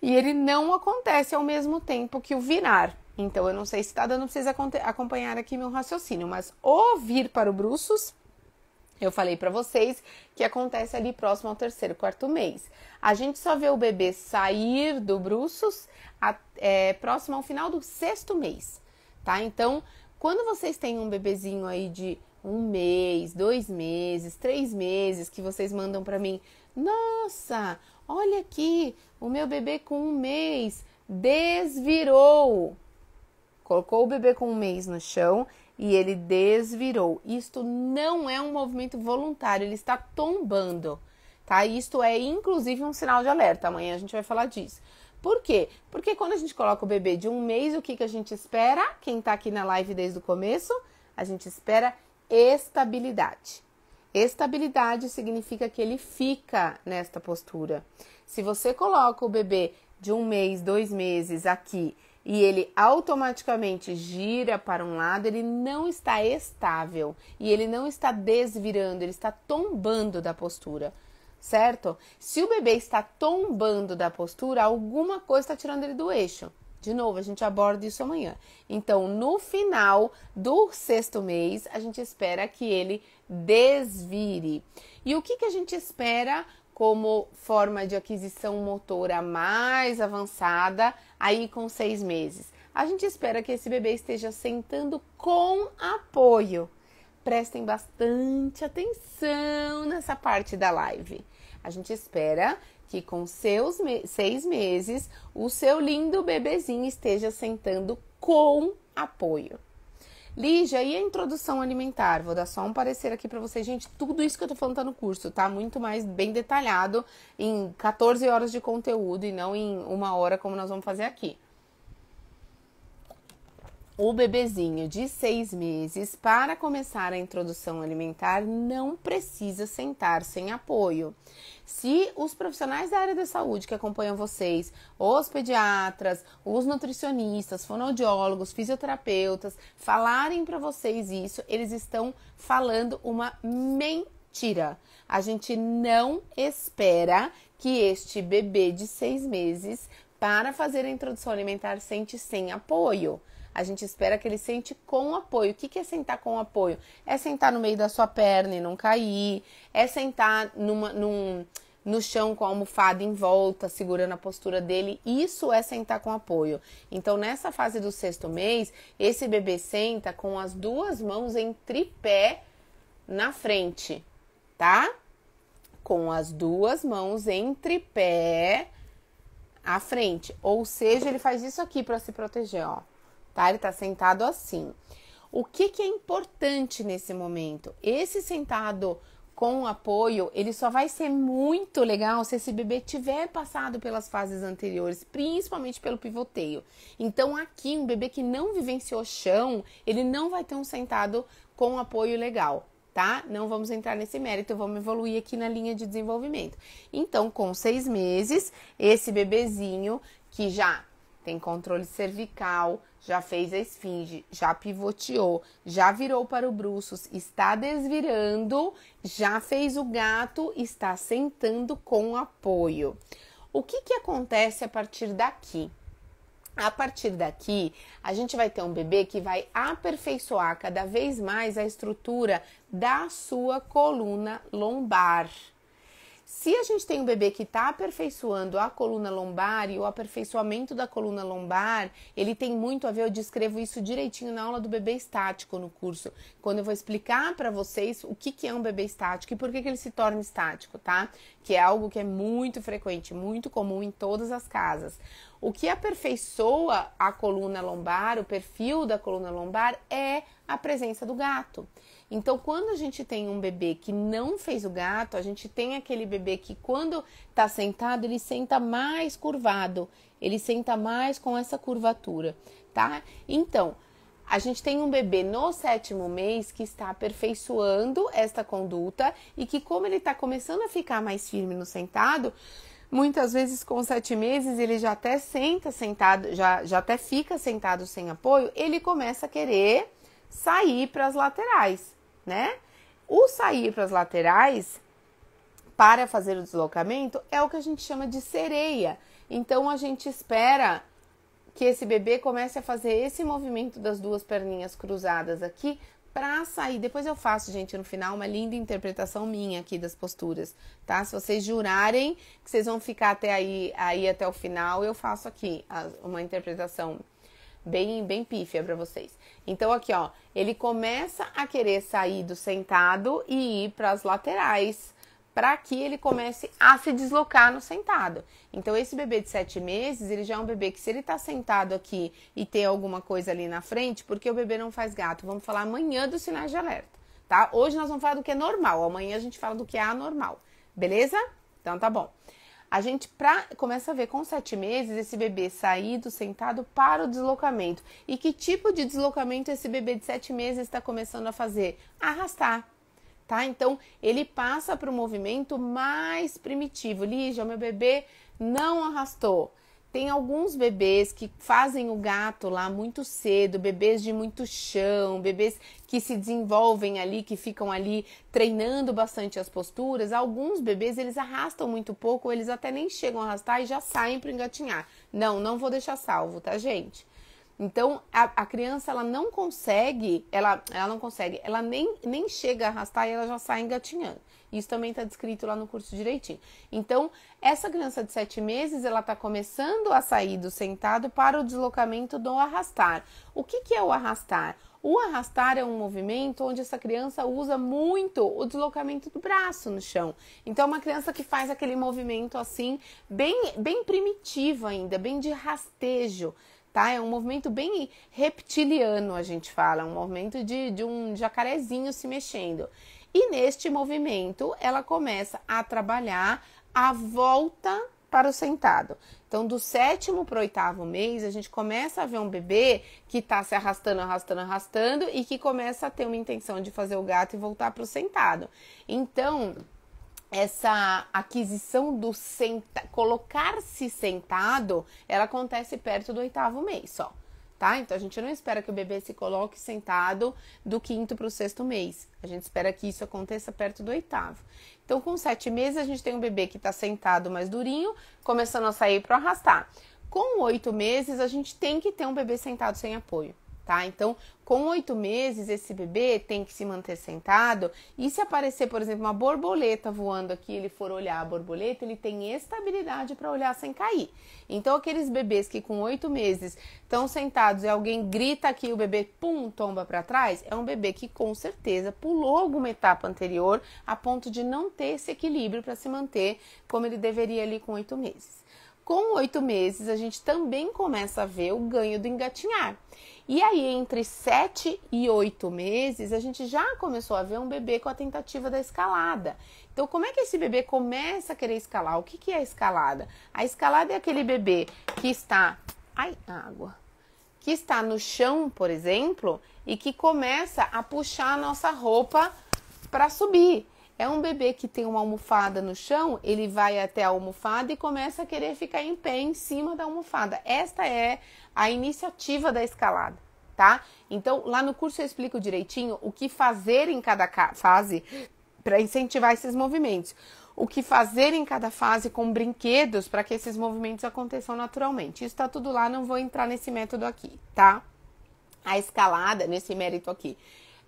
Speaker 1: e ele não acontece ao mesmo tempo que o virar. Então, eu não sei se está dando para vocês acompanhar aqui meu raciocínio, mas o vir para o bruços eu falei para vocês que acontece ali próximo ao terceiro, quarto mês. A gente só vê o bebê sair do bruços a, é, próximo ao final do sexto mês, tá? Então, quando vocês têm um bebezinho aí de um mês, dois meses, três meses, que vocês mandam para mim, nossa, olha aqui, o meu bebê com um mês desvirou, colocou o bebê com um mês no chão e ele desvirou. Isto não é um movimento voluntário, ele está tombando, tá? Isto é inclusive um sinal de alerta. Amanhã a gente vai falar disso. Por quê? Porque quando a gente coloca o bebê de um mês, o que, que a gente espera? Quem está aqui na live desde o começo, a gente espera estabilidade. Estabilidade significa que ele fica nesta postura. Se você coloca o bebê de um mês, dois meses aqui e ele automaticamente gira para um lado, ele não está estável e ele não está desvirando, ele está tombando da postura, certo? Se o bebê está tombando da postura, alguma coisa está tirando ele do eixo. De novo, a gente aborda isso amanhã. Então, no final do sexto mês, a gente espera que ele desvire. E o que, que a gente espera como forma de aquisição motora mais avançada, aí com seis meses. A gente espera que esse bebê esteja sentando com apoio. Prestem bastante atenção nessa parte da live. A gente espera que com seus me seis meses o seu lindo bebezinho esteja sentando com apoio. Lígia, e a introdução alimentar? Vou dar só um parecer aqui para vocês. Gente, tudo isso que eu tô falando tá no curso, tá? Muito mais bem detalhado em 14 horas de conteúdo e não em uma hora como nós vamos fazer aqui. O bebezinho de seis meses, para começar a introdução alimentar, não precisa sentar sem apoio. Se os profissionais da área da saúde que acompanham vocês, os pediatras, os nutricionistas, fonoaudiólogos, fisioterapeutas, falarem para vocês isso, eles estão falando uma mentira. A gente não espera que este bebê de seis meses para fazer a introdução alimentar sente sem apoio. A gente espera que ele sente com apoio. O que, é sentar com apoio? É sentar no meio da sua perna e não cair, é sentar numa, num, no chão com a almofada em volta, segurando a postura dele. Isso é sentar com apoio. Então, nessa fase do sexto mês, esse bebê senta com as duas mãos em tripé na frente, tá? Com as duas mãos em tripé à frente. Ou seja, ele faz isso aqui para se proteger, ó tá? Ele está sentado assim. O que, que é importante nesse momento? Esse sentado com apoio, ele só vai ser muito legal se esse bebê tiver passado pelas fases anteriores, principalmente pelo pivoteio. Então, aqui, um bebê que não vivenciou chão, ele não vai ter um sentado com apoio legal, tá? Não vamos entrar nesse mérito, vamos evoluir aqui na linha de desenvolvimento. Então, com seis meses, esse bebezinho que já tem controle cervical, já fez a esfinge, já pivoteou, já virou para o bruços, está desvirando, já fez o gato, está sentando com apoio. O que, que acontece a partir daqui? A partir daqui, a gente vai ter um bebê que vai aperfeiçoar cada vez mais a estrutura da sua coluna lombar. Se a gente tem um bebê que está aperfeiçoando a coluna lombar e o aperfeiçoamento da coluna lombar, ele tem muito a ver, eu descrevo isso direitinho na aula do bebê estático no curso, quando eu vou explicar para vocês o que, que é um bebê estático e por que, que ele se torna estático, tá? Que é algo que é muito frequente, muito comum em todas as casas. O que aperfeiçoa a coluna lombar, o perfil da coluna lombar, é a presença do gato. Então, quando a gente tem um bebê que não fez o gato, a gente tem aquele bebê que, quando está sentado, ele senta mais curvado, ele senta mais com essa curvatura, tá? Então, a gente tem um bebê no sétimo mês que está aperfeiçoando esta conduta e que, como ele está começando a ficar mais firme no sentado, muitas vezes com sete meses ele já até senta sentado, já, já até fica sentado sem apoio, ele começa a querer sair para as laterais né? O sair para as laterais para fazer o deslocamento é o que a gente chama de sereia. Então a gente espera que esse bebê comece a fazer esse movimento das duas perninhas cruzadas aqui para sair. Depois eu faço, gente, no final, uma linda interpretação minha aqui das posturas, tá? Se vocês jurarem que vocês vão ficar até aí, aí até o final, eu faço aqui uma interpretação bem, bem pífia para vocês. Então aqui, ó, ele começa a querer sair do sentado e ir para as laterais, para que ele comece a se deslocar no sentado. Então esse bebê de sete meses, ele já é um bebê que se ele tá sentado aqui e tem alguma coisa ali na frente, porque o bebê não faz gato. Vamos falar amanhã dos sinais de alerta, tá? Hoje nós vamos falar do que é normal, amanhã a gente fala do que é anormal. Beleza? Então tá bom. A gente pra, começa a ver com sete meses esse bebê saído, sentado para o deslocamento. E que tipo de deslocamento esse bebê de sete meses está começando a fazer? Arrastar. Tá? Então, ele passa para o movimento mais primitivo. Lígia, meu bebê não arrastou. Tem alguns bebês que fazem o gato lá muito cedo, bebês de muito chão, bebês que se desenvolvem ali, que ficam ali treinando bastante as posturas. Alguns bebês eles arrastam muito pouco, eles até nem chegam a arrastar e já saem para engatinhar. Não, não vou deixar salvo, tá, gente? Então a, a, criança ela não consegue, ela, ela não consegue, ela nem, nem chega a arrastar e ela já sai engatinhando. Isso também está descrito lá no curso direitinho. Então, essa criança de 7 meses, ela está começando a sair do sentado para o deslocamento do arrastar. O que, que é o arrastar? O arrastar é um movimento onde essa criança usa muito o deslocamento do braço no chão. Então, é uma criança que faz aquele movimento assim, bem, bem primitivo ainda, bem de rastejo tá? É um movimento bem reptiliano, a gente fala, é um movimento de, de um jacarezinho se mexendo. E neste movimento, ela começa a trabalhar a volta para o sentado. Então, do sétimo para o oitavo mês, a gente começa a ver um bebê que está se arrastando, arrastando, arrastando e que começa a ter uma intenção de fazer o gato e voltar para o sentado. Então, essa aquisição do senta, colocar-se sentado, ela acontece perto do oitavo mês, só tá? Então a gente não espera que o bebê se coloque sentado do quinto para o sexto mês. A gente espera que isso aconteça perto do oitavo. Então, com sete meses, a gente tem um bebê que está sentado mais durinho, começando a sair para arrastar. Com oito meses, a gente tem que ter um bebê sentado sem apoio tá? Então, com oito meses, esse bebê tem que se manter sentado. E se aparecer, por exemplo, uma borboleta voando aqui, ele for olhar a borboleta, ele tem estabilidade para olhar sem cair. Então, aqueles bebês que com oito meses estão sentados e alguém grita aqui, o bebê pum, tomba para trás, é um bebê que com certeza pulou alguma etapa anterior a ponto de não ter esse equilíbrio para se manter como ele deveria ali com oito meses. Com oito meses, a gente também começa a ver o ganho do engatinhar. E aí, entre sete e oito meses, a gente já começou a ver um bebê com a tentativa da escalada. Então, como é que esse bebê começa a querer escalar? O que, que é a escalada? A escalada é aquele bebê que está. Ai, água! Que está no chão, por exemplo, e que começa a puxar a nossa roupa para subir. É um bebê que tem uma almofada no chão, ele vai até a almofada e começa a querer ficar em pé em cima da almofada. Esta é a iniciativa da escalada, tá? Então, lá no curso eu explico direitinho o que fazer em cada fase para incentivar esses movimentos. O que fazer em cada fase com brinquedos para que esses movimentos aconteçam naturalmente. Isso está tudo lá, não vou entrar nesse método aqui, tá? A escalada, nesse mérito aqui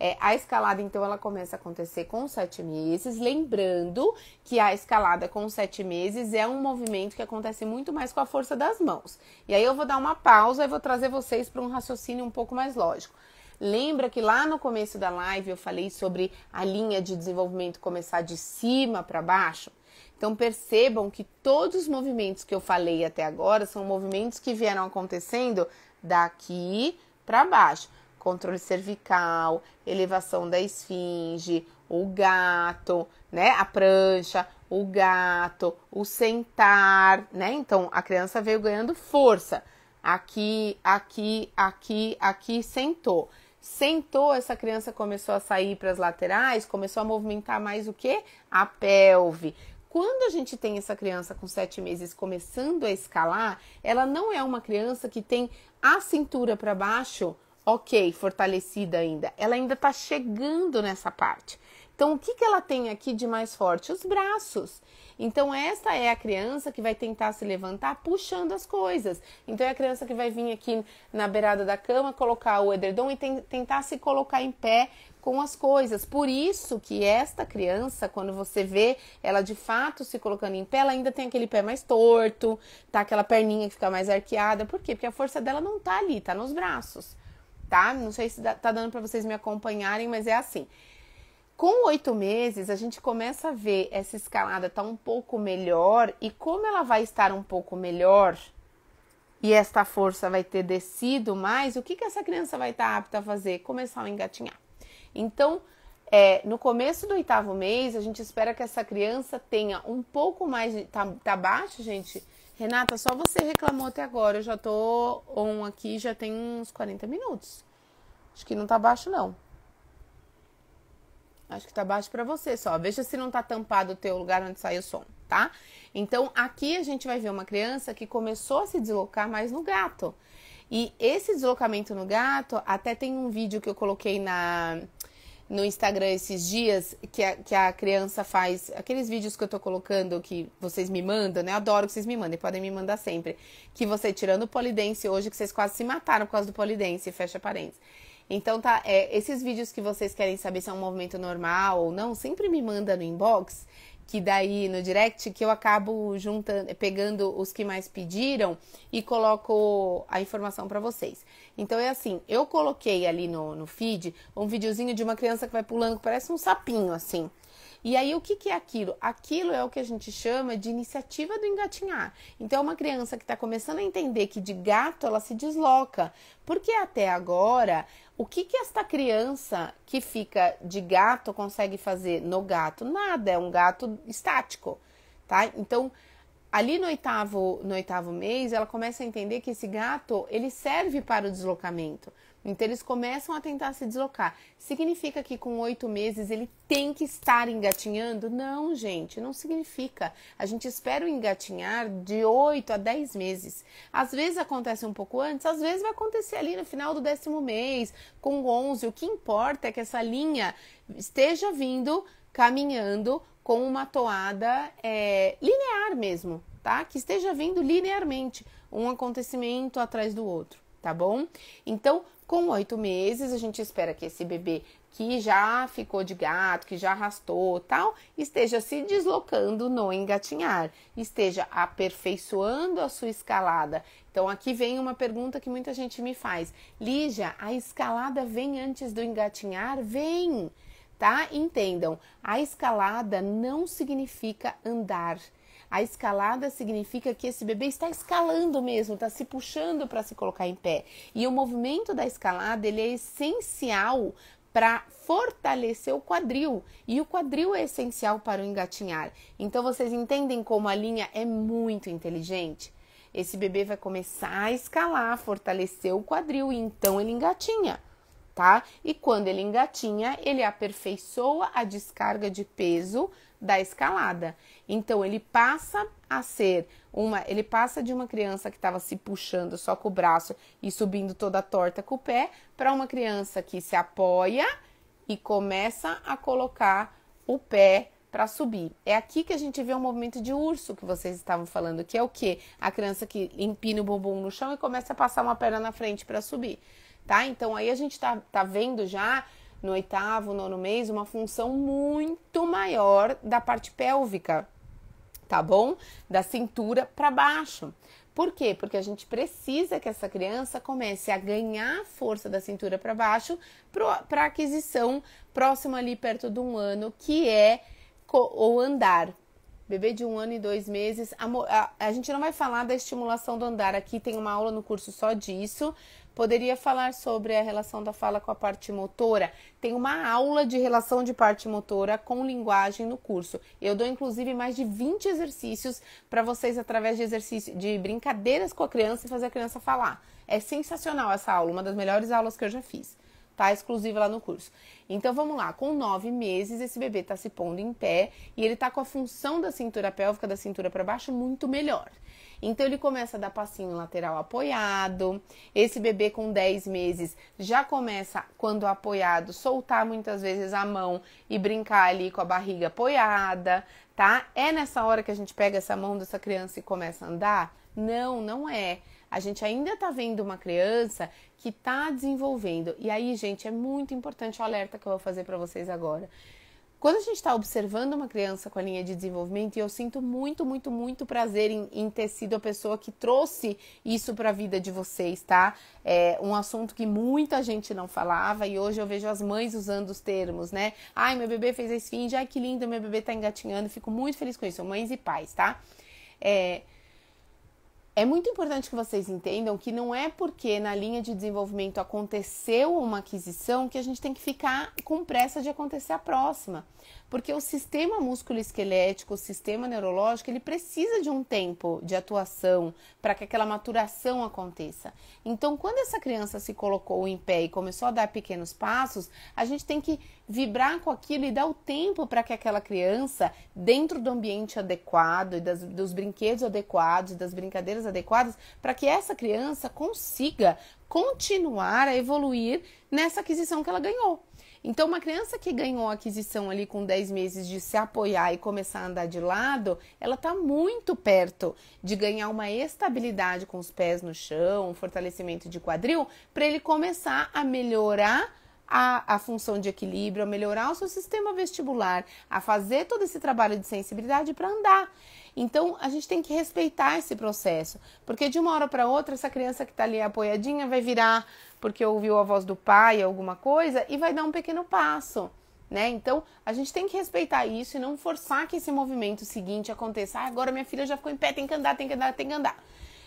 Speaker 1: é, a escalada, então, ela começa a acontecer com sete meses. Lembrando que a escalada com sete meses é um movimento que acontece muito mais com a força das mãos. E aí eu vou dar uma pausa e vou trazer vocês para um raciocínio um pouco mais lógico. Lembra que lá no começo da live eu falei sobre a linha de desenvolvimento começar de cima para baixo? Então percebam que todos os movimentos que eu falei até agora são movimentos que vieram acontecendo daqui para baixo controle cervical, elevação da esfinge, o gato, né? A prancha, o gato, o sentar, né? Então a criança veio ganhando força. Aqui, aqui, aqui, aqui, sentou. Sentou, essa criança começou a sair para as laterais, começou a movimentar mais o que? A pelve. Quando a gente tem essa criança com sete meses começando a escalar, ela não é uma criança que tem a cintura para baixo ok, fortalecida ainda. Ela ainda está chegando nessa parte. Então, o que, que ela tem aqui de mais forte? Os braços. Então, essa é a criança que vai tentar se levantar puxando as coisas. Então, é a criança que vai vir aqui na beirada da cama, colocar o edredom e tem, tentar se colocar em pé com as coisas. Por isso que esta criança, quando você vê ela de fato se colocando em pé, ela ainda tem aquele pé mais torto, tá aquela perninha que fica mais arqueada. Por quê? Porque a força dela não tá ali, tá nos braços tá? Não sei se tá dando para vocês me acompanharem, mas é assim. Com oito meses, a gente começa a ver essa escalada tá um pouco melhor e como ela vai estar um pouco melhor e esta força vai ter descido mais, o que, que essa criança vai estar tá apta a fazer? Começar a engatinhar. Então, é, no começo do oitavo mês, a gente espera que essa criança tenha um pouco mais Tá, tá baixo, gente? Renata, só você reclamou até agora. Eu já tô on aqui, já tem uns 40 minutos. Acho que não tá baixo, não. Acho que tá baixo para você só. Veja se não tá tampado o teu lugar onde sai o som, tá? Então, aqui a gente vai ver uma criança que começou a se deslocar mais no gato. E esse deslocamento no gato, até tem um vídeo que eu coloquei na no Instagram esses dias que a, que a criança faz aqueles vídeos que eu tô colocando que vocês me mandam, né? Eu adoro que vocês me mandem, podem me mandar sempre. Que você tirando o polidense hoje, que vocês quase se mataram por causa do polidense, fecha parênteses. Então tá, é, esses vídeos que vocês querem saber se é um movimento normal ou não, sempre me manda no inbox que daí no direct que eu acabo juntando, pegando os que mais pediram e coloco a informação para vocês. Então é assim, eu coloquei ali no, no feed um videozinho de uma criança que vai pulando, que parece um sapinho assim. E aí, o que, que é aquilo? Aquilo é o que a gente chama de iniciativa do engatinhar. Então, uma criança que está começando a entender que de gato ela se desloca, porque até agora, o que, que esta criança que fica de gato consegue fazer no gato? Nada, é um gato estático, tá? Então, ali no oitavo, no oitavo mês, ela começa a entender que esse gato ele serve para o deslocamento. Então eles começam a tentar se deslocar. Significa que com oito meses ele tem que estar engatinhando? Não, gente, não significa. A gente espera o engatinhar de oito a dez meses. Às vezes acontece um pouco antes, às vezes vai acontecer ali no final do décimo mês, com onze. O que importa é que essa linha esteja vindo, caminhando com uma toada é, linear mesmo, tá? Que esteja vindo linearmente, um acontecimento atrás do outro, tá bom? Então, com oito meses, a gente espera que esse bebê que já ficou de gato, que já arrastou tal, esteja se deslocando no engatinhar, esteja aperfeiçoando a sua escalada. Então, aqui vem uma pergunta que muita gente me faz: Lígia, a escalada vem antes do engatinhar? Vem! Tá? Entendam, a escalada não significa andar a escalada significa que esse bebê está escalando mesmo, está se puxando para se colocar em pé. E o movimento da escalada ele é essencial para fortalecer o quadril. E o quadril é essencial para o engatinhar. Então vocês entendem como a linha é muito inteligente? Esse bebê vai começar a escalar, fortalecer o quadril e então ele engatinha, tá? E quando ele engatinha, ele aperfeiçoa a descarga de peso da escalada. Então ele passa a ser uma, ele passa de uma criança que estava se puxando só com o braço e subindo toda torta com o pé para uma criança que se apoia e começa a colocar o pé para subir. É aqui que a gente vê o um movimento de urso que vocês estavam falando, que é o que a criança que empina o bumbum no chão e começa a passar uma perna na frente para subir, tá? Então aí a gente tá, tá vendo já no oitavo, nono mês, uma função muito maior da parte pélvica, tá bom? Da cintura para baixo. Por quê? Porque a gente precisa que essa criança comece a ganhar força da cintura para baixo para aquisição próxima ali perto de um ano, que é o andar. Bebê de um ano e dois meses, a, a, a gente não vai falar da estimulação do andar aqui, tem uma aula no curso só disso, Poderia falar sobre a relação da fala com a parte motora. Tem uma aula de relação de parte motora com linguagem no curso. Eu dou inclusive mais de 20 exercícios para vocês através de exercícios de brincadeiras com a criança e fazer a criança falar. É sensacional essa aula, uma das melhores aulas que eu já fiz. Tá exclusiva lá no curso. Então vamos lá, com nove meses esse bebê está se pondo em pé e ele está com a função da cintura pélvica da cintura para baixo muito melhor. Então ele começa a dar passinho lateral apoiado. Esse bebê com 10 meses já começa, quando apoiado, soltar muitas vezes a mão e brincar ali com a barriga apoiada, tá? É nessa hora que a gente pega essa mão dessa criança e começa a andar? Não, não é. A gente ainda tá vendo uma criança que tá desenvolvendo. E aí, gente, é muito importante o alerta que eu vou fazer para vocês agora. Quando a gente está observando uma criança com a linha de desenvolvimento, e eu sinto muito, muito, muito prazer em, em ter sido a pessoa que trouxe isso para a vida de vocês, tá? É um assunto que muita gente não falava e hoje eu vejo as mães usando os termos, né? Ai, meu bebê fez a esfinge, ai que lindo, meu bebê tá engatinhando, fico muito feliz com isso. Mães e pais, tá? É, é muito importante que vocês entendam que não é porque na linha de desenvolvimento aconteceu uma aquisição que a gente tem que ficar com pressa de acontecer a próxima. Porque o sistema esquelético, o sistema neurológico, ele precisa de um tempo de atuação para que aquela maturação aconteça. Então, quando essa criança se colocou em pé e começou a dar pequenos passos, a gente tem que vibrar com aquilo e dar o tempo para que aquela criança, dentro do ambiente adequado e das, dos brinquedos adequados, das brincadeiras adequadas, para que essa criança consiga continuar a evoluir nessa aquisição que ela ganhou. Então, uma criança que ganhou a aquisição ali com 10 meses de se apoiar e começar a andar de lado, ela está muito perto de ganhar uma estabilidade com os pés no chão, um fortalecimento de quadril, para ele começar a melhorar a, a, função de equilíbrio, a melhorar o seu sistema vestibular, a fazer todo esse trabalho de sensibilidade para andar. Então, a gente tem que respeitar esse processo, porque de uma hora para outra, essa criança que está ali apoiadinha vai virar porque ouviu a voz do pai, alguma coisa, e vai dar um pequeno passo. Né? Então, a gente tem que respeitar isso e não forçar que esse movimento seguinte aconteça. Ah, agora minha filha já ficou em pé, tem que andar, tem que andar, tem que andar.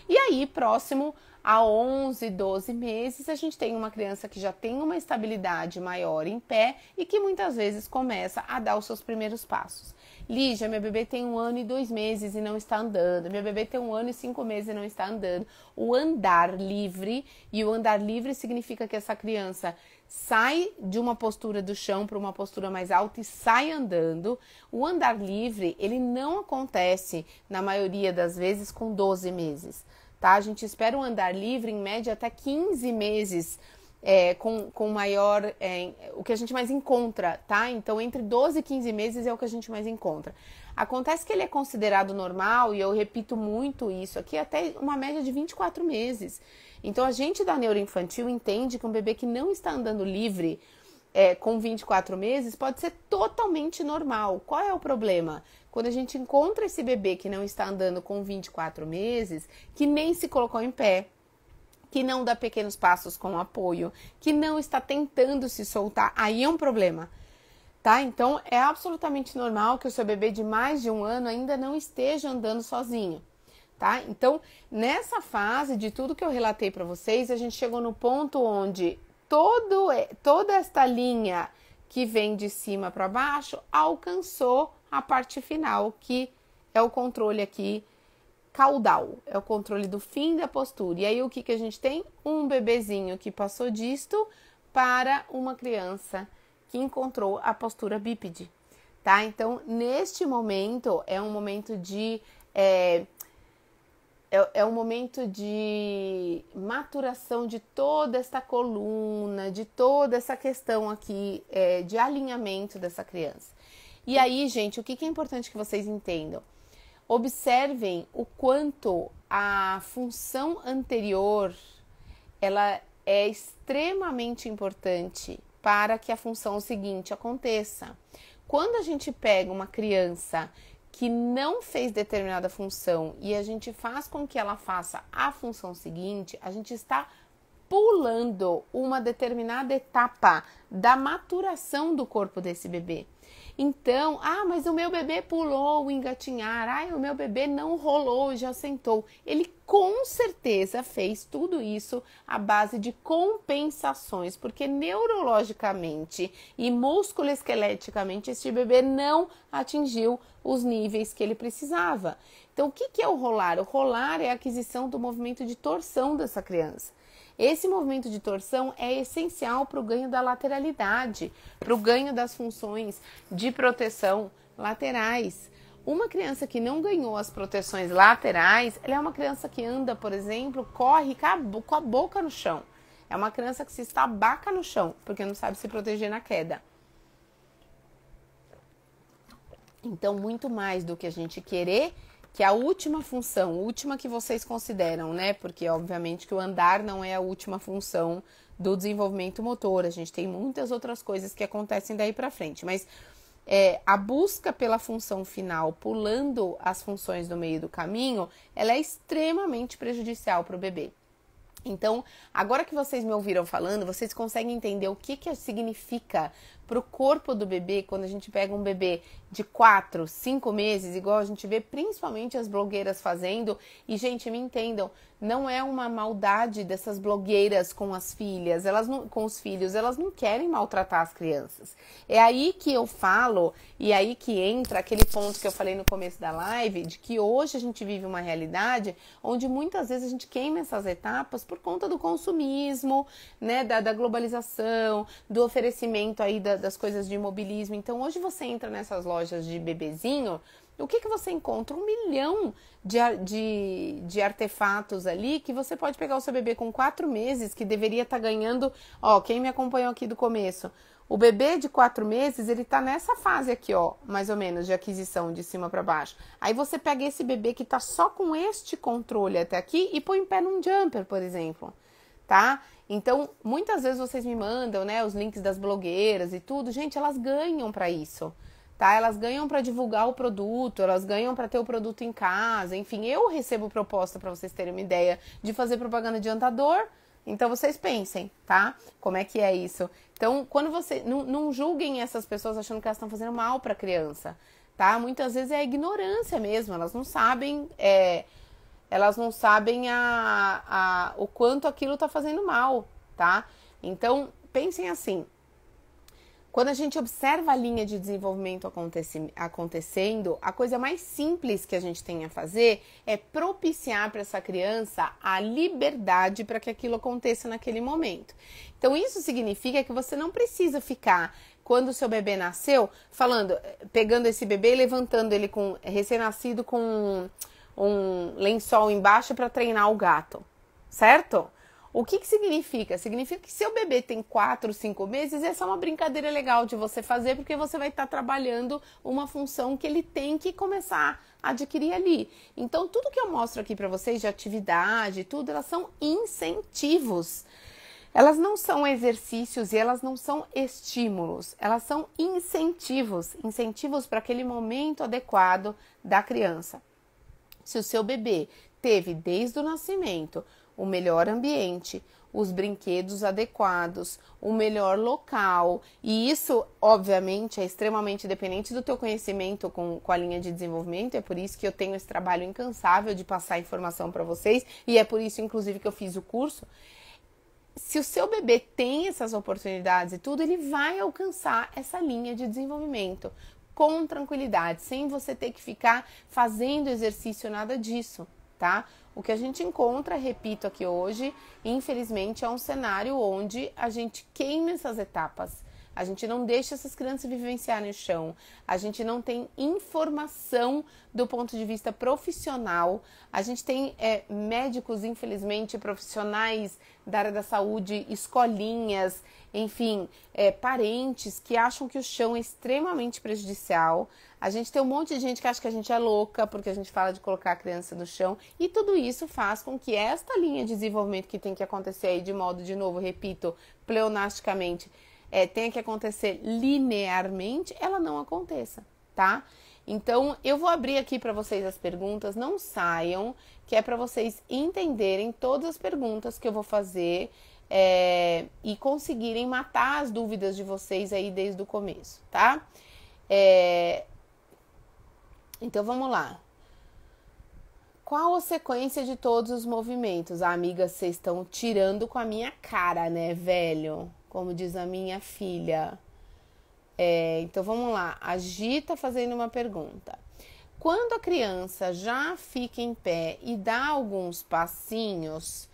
Speaker 1: E aí, próximo a 11, 12 meses, a gente tem uma criança que já tem uma estabilidade maior em pé e que muitas vezes começa a dar os seus primeiros passos. Lígia, meu bebê tem um ano e dois meses e não está andando. Meu bebê tem um ano e cinco meses e não está andando. O andar livre, e o andar livre significa que essa criança sai de uma postura do chão para uma postura mais alta e sai andando. O andar livre, ele não acontece, na maioria das vezes, com 12 meses. Tá? A gente espera o andar livre em média até 15 meses é, com, com maior. É, o que a gente mais encontra, tá? Então, entre 12 e 15 meses é o que a gente mais encontra. Acontece que ele é considerado normal, e eu repito muito isso aqui, até uma média de 24 meses. Então, a gente da neuroinfantil entende que um bebê que não está andando livre é, com 24 meses pode ser totalmente normal. Qual é o problema? Quando a gente encontra esse bebê que não está andando com 24 meses, que nem se colocou em pé, que não dá pequenos passos com apoio, que não está tentando se soltar, aí é um problema. Tá? Então é absolutamente normal que o seu bebê de mais de um ano ainda não esteja andando sozinho. Tá? Então, nessa fase de tudo que eu relatei para vocês, a gente chegou no ponto onde todo, toda esta linha que vem de cima para baixo alcançou a parte final, que é o controle aqui caudal, é o controle do fim da postura. E aí o que, que a gente tem? Um bebezinho que passou disto para uma criança que encontrou a postura bípede, tá? Então, neste momento, é um momento de. É, é, é um momento de maturação de toda essa coluna, de toda essa questão aqui é, de alinhamento dessa criança. E aí, gente, o que, que é importante que vocês entendam? Observem o quanto a função anterior ela é extremamente importante para que a função seguinte aconteça. Quando a gente pega uma criança que não fez determinada função e a gente faz com que ela faça a função seguinte, a gente está pulando uma determinada etapa da maturação do corpo desse bebê. Então, ah, mas o meu bebê pulou o engatinhar, ah, o meu bebê não rolou, já sentou. Ele com certeza fez tudo isso à base de compensações, porque neurologicamente e musculoesqueleticamente este bebê não atingiu os níveis que ele precisava. Então, o que é o rolar? O rolar é a aquisição do movimento de torção dessa criança. Esse movimento de torção é essencial para o ganho da lateralidade, para o ganho das funções de proteção laterais. Uma criança que não ganhou as proteções laterais, ela é uma criança que anda, por exemplo, corre com a boca no chão. É uma criança que se estabaca no chão, porque não sabe se proteger na queda. Então, muito mais do que a gente querer que é a última função, última que vocês consideram, né? Porque obviamente que o andar não é a última função do desenvolvimento motor, a gente tem muitas outras coisas que acontecem daí para frente, mas é, a busca pela função final, pulando as funções do meio do caminho, ela é extremamente prejudicial para o bebê. Então, agora que vocês me ouviram falando, vocês conseguem entender o que, que significa para o corpo do bebê, quando a gente pega um bebê de 4, 5 meses, igual a gente vê principalmente as blogueiras fazendo, e gente, me entendam, não é uma maldade dessas blogueiras com as filhas, elas não, com os filhos, elas não querem maltratar as crianças. É aí que eu falo e aí que entra aquele ponto que eu falei no começo da live, de que hoje a gente vive uma realidade onde muitas vezes a gente queima essas etapas por conta do consumismo, né, da, da globalização, do oferecimento aí da, das coisas de imobilismo. Então, hoje você entra nessas lojas de bebezinho, o que, que você encontra? Um milhão de, de, de artefatos ali que você pode pegar o seu bebê com quatro meses, que deveria estar tá ganhando. Ó, quem me acompanhou aqui do começo? O bebê de quatro meses, ele tá nessa fase aqui, ó, mais ou menos, de aquisição de cima para baixo. Aí você pega esse bebê que tá só com este controle até aqui e põe em pé num jumper, por exemplo, tá? Então, muitas vezes vocês me mandam, né, os links das blogueiras e tudo. Gente, elas ganham para isso, tá? Elas ganham para divulgar o produto, elas ganham para ter o produto em casa. Enfim, eu recebo proposta para vocês terem uma ideia de fazer propaganda adiantador. Então vocês pensem, tá? Como é que é isso? Então, quando você não, não julguem essas pessoas achando que elas estão fazendo mal para a criança, tá? Muitas vezes é ignorância mesmo, elas não sabem é, elas não sabem a, a, o quanto aquilo tá fazendo mal, tá? Então, pensem assim: quando a gente observa a linha de desenvolvimento acontecendo, a coisa mais simples que a gente tem a fazer é propiciar para essa criança a liberdade para que aquilo aconteça naquele momento. Então, isso significa que você não precisa ficar. Quando o seu bebê nasceu, falando, pegando esse bebê e levantando ele com recém-nascido com um lençol embaixo para treinar o gato, certo? O que, que significa? Significa que seu bebê tem 4, 5 meses, é só uma brincadeira legal de você fazer, porque você vai estar tá trabalhando uma função que ele tem que começar a adquirir ali. Então, tudo que eu mostro aqui para vocês de atividade, tudo, elas são incentivos. Elas não são exercícios e elas não são estímulos, elas são incentivos incentivos para aquele momento adequado da criança. Se o seu bebê teve desde o nascimento o melhor ambiente, os brinquedos adequados, o melhor local. E isso, obviamente, é extremamente dependente do teu conhecimento com, com a linha de desenvolvimento. É por isso que eu tenho esse trabalho incansável de passar informação para vocês. E é por isso, inclusive, que eu fiz o curso. Se o seu bebê tem essas oportunidades e tudo, ele vai alcançar essa linha de desenvolvimento com tranquilidade, sem você ter que ficar fazendo exercício, nada disso, tá? O que a gente encontra, repito aqui hoje, infelizmente é um cenário onde a gente queima essas etapas a gente não deixa essas crianças vivenciarem o chão. A gente não tem informação do ponto de vista profissional. A gente tem é, médicos, infelizmente, profissionais da área da saúde, escolinhas, enfim, é, parentes que acham que o chão é extremamente prejudicial. A gente tem um monte de gente que acha que a gente é louca porque a gente fala de colocar a criança no chão. E tudo isso faz com que esta linha de desenvolvimento que tem que acontecer aí de modo, de novo, repito, pleonasticamente é, tenha que acontecer linearmente, ela não aconteça, tá? Então, eu vou abrir aqui para vocês as perguntas, não saiam, que é para vocês entenderem todas as perguntas que eu vou fazer é, e conseguirem matar as dúvidas de vocês aí desde o começo, tá? É, então, vamos lá. Qual a sequência de todos os movimentos? Ah, amiga, vocês estão tirando com a minha cara, né, velho? como diz a minha filha. É, então vamos lá, a tá fazendo uma pergunta. Quando a criança já fica em pé e dá alguns passinhos,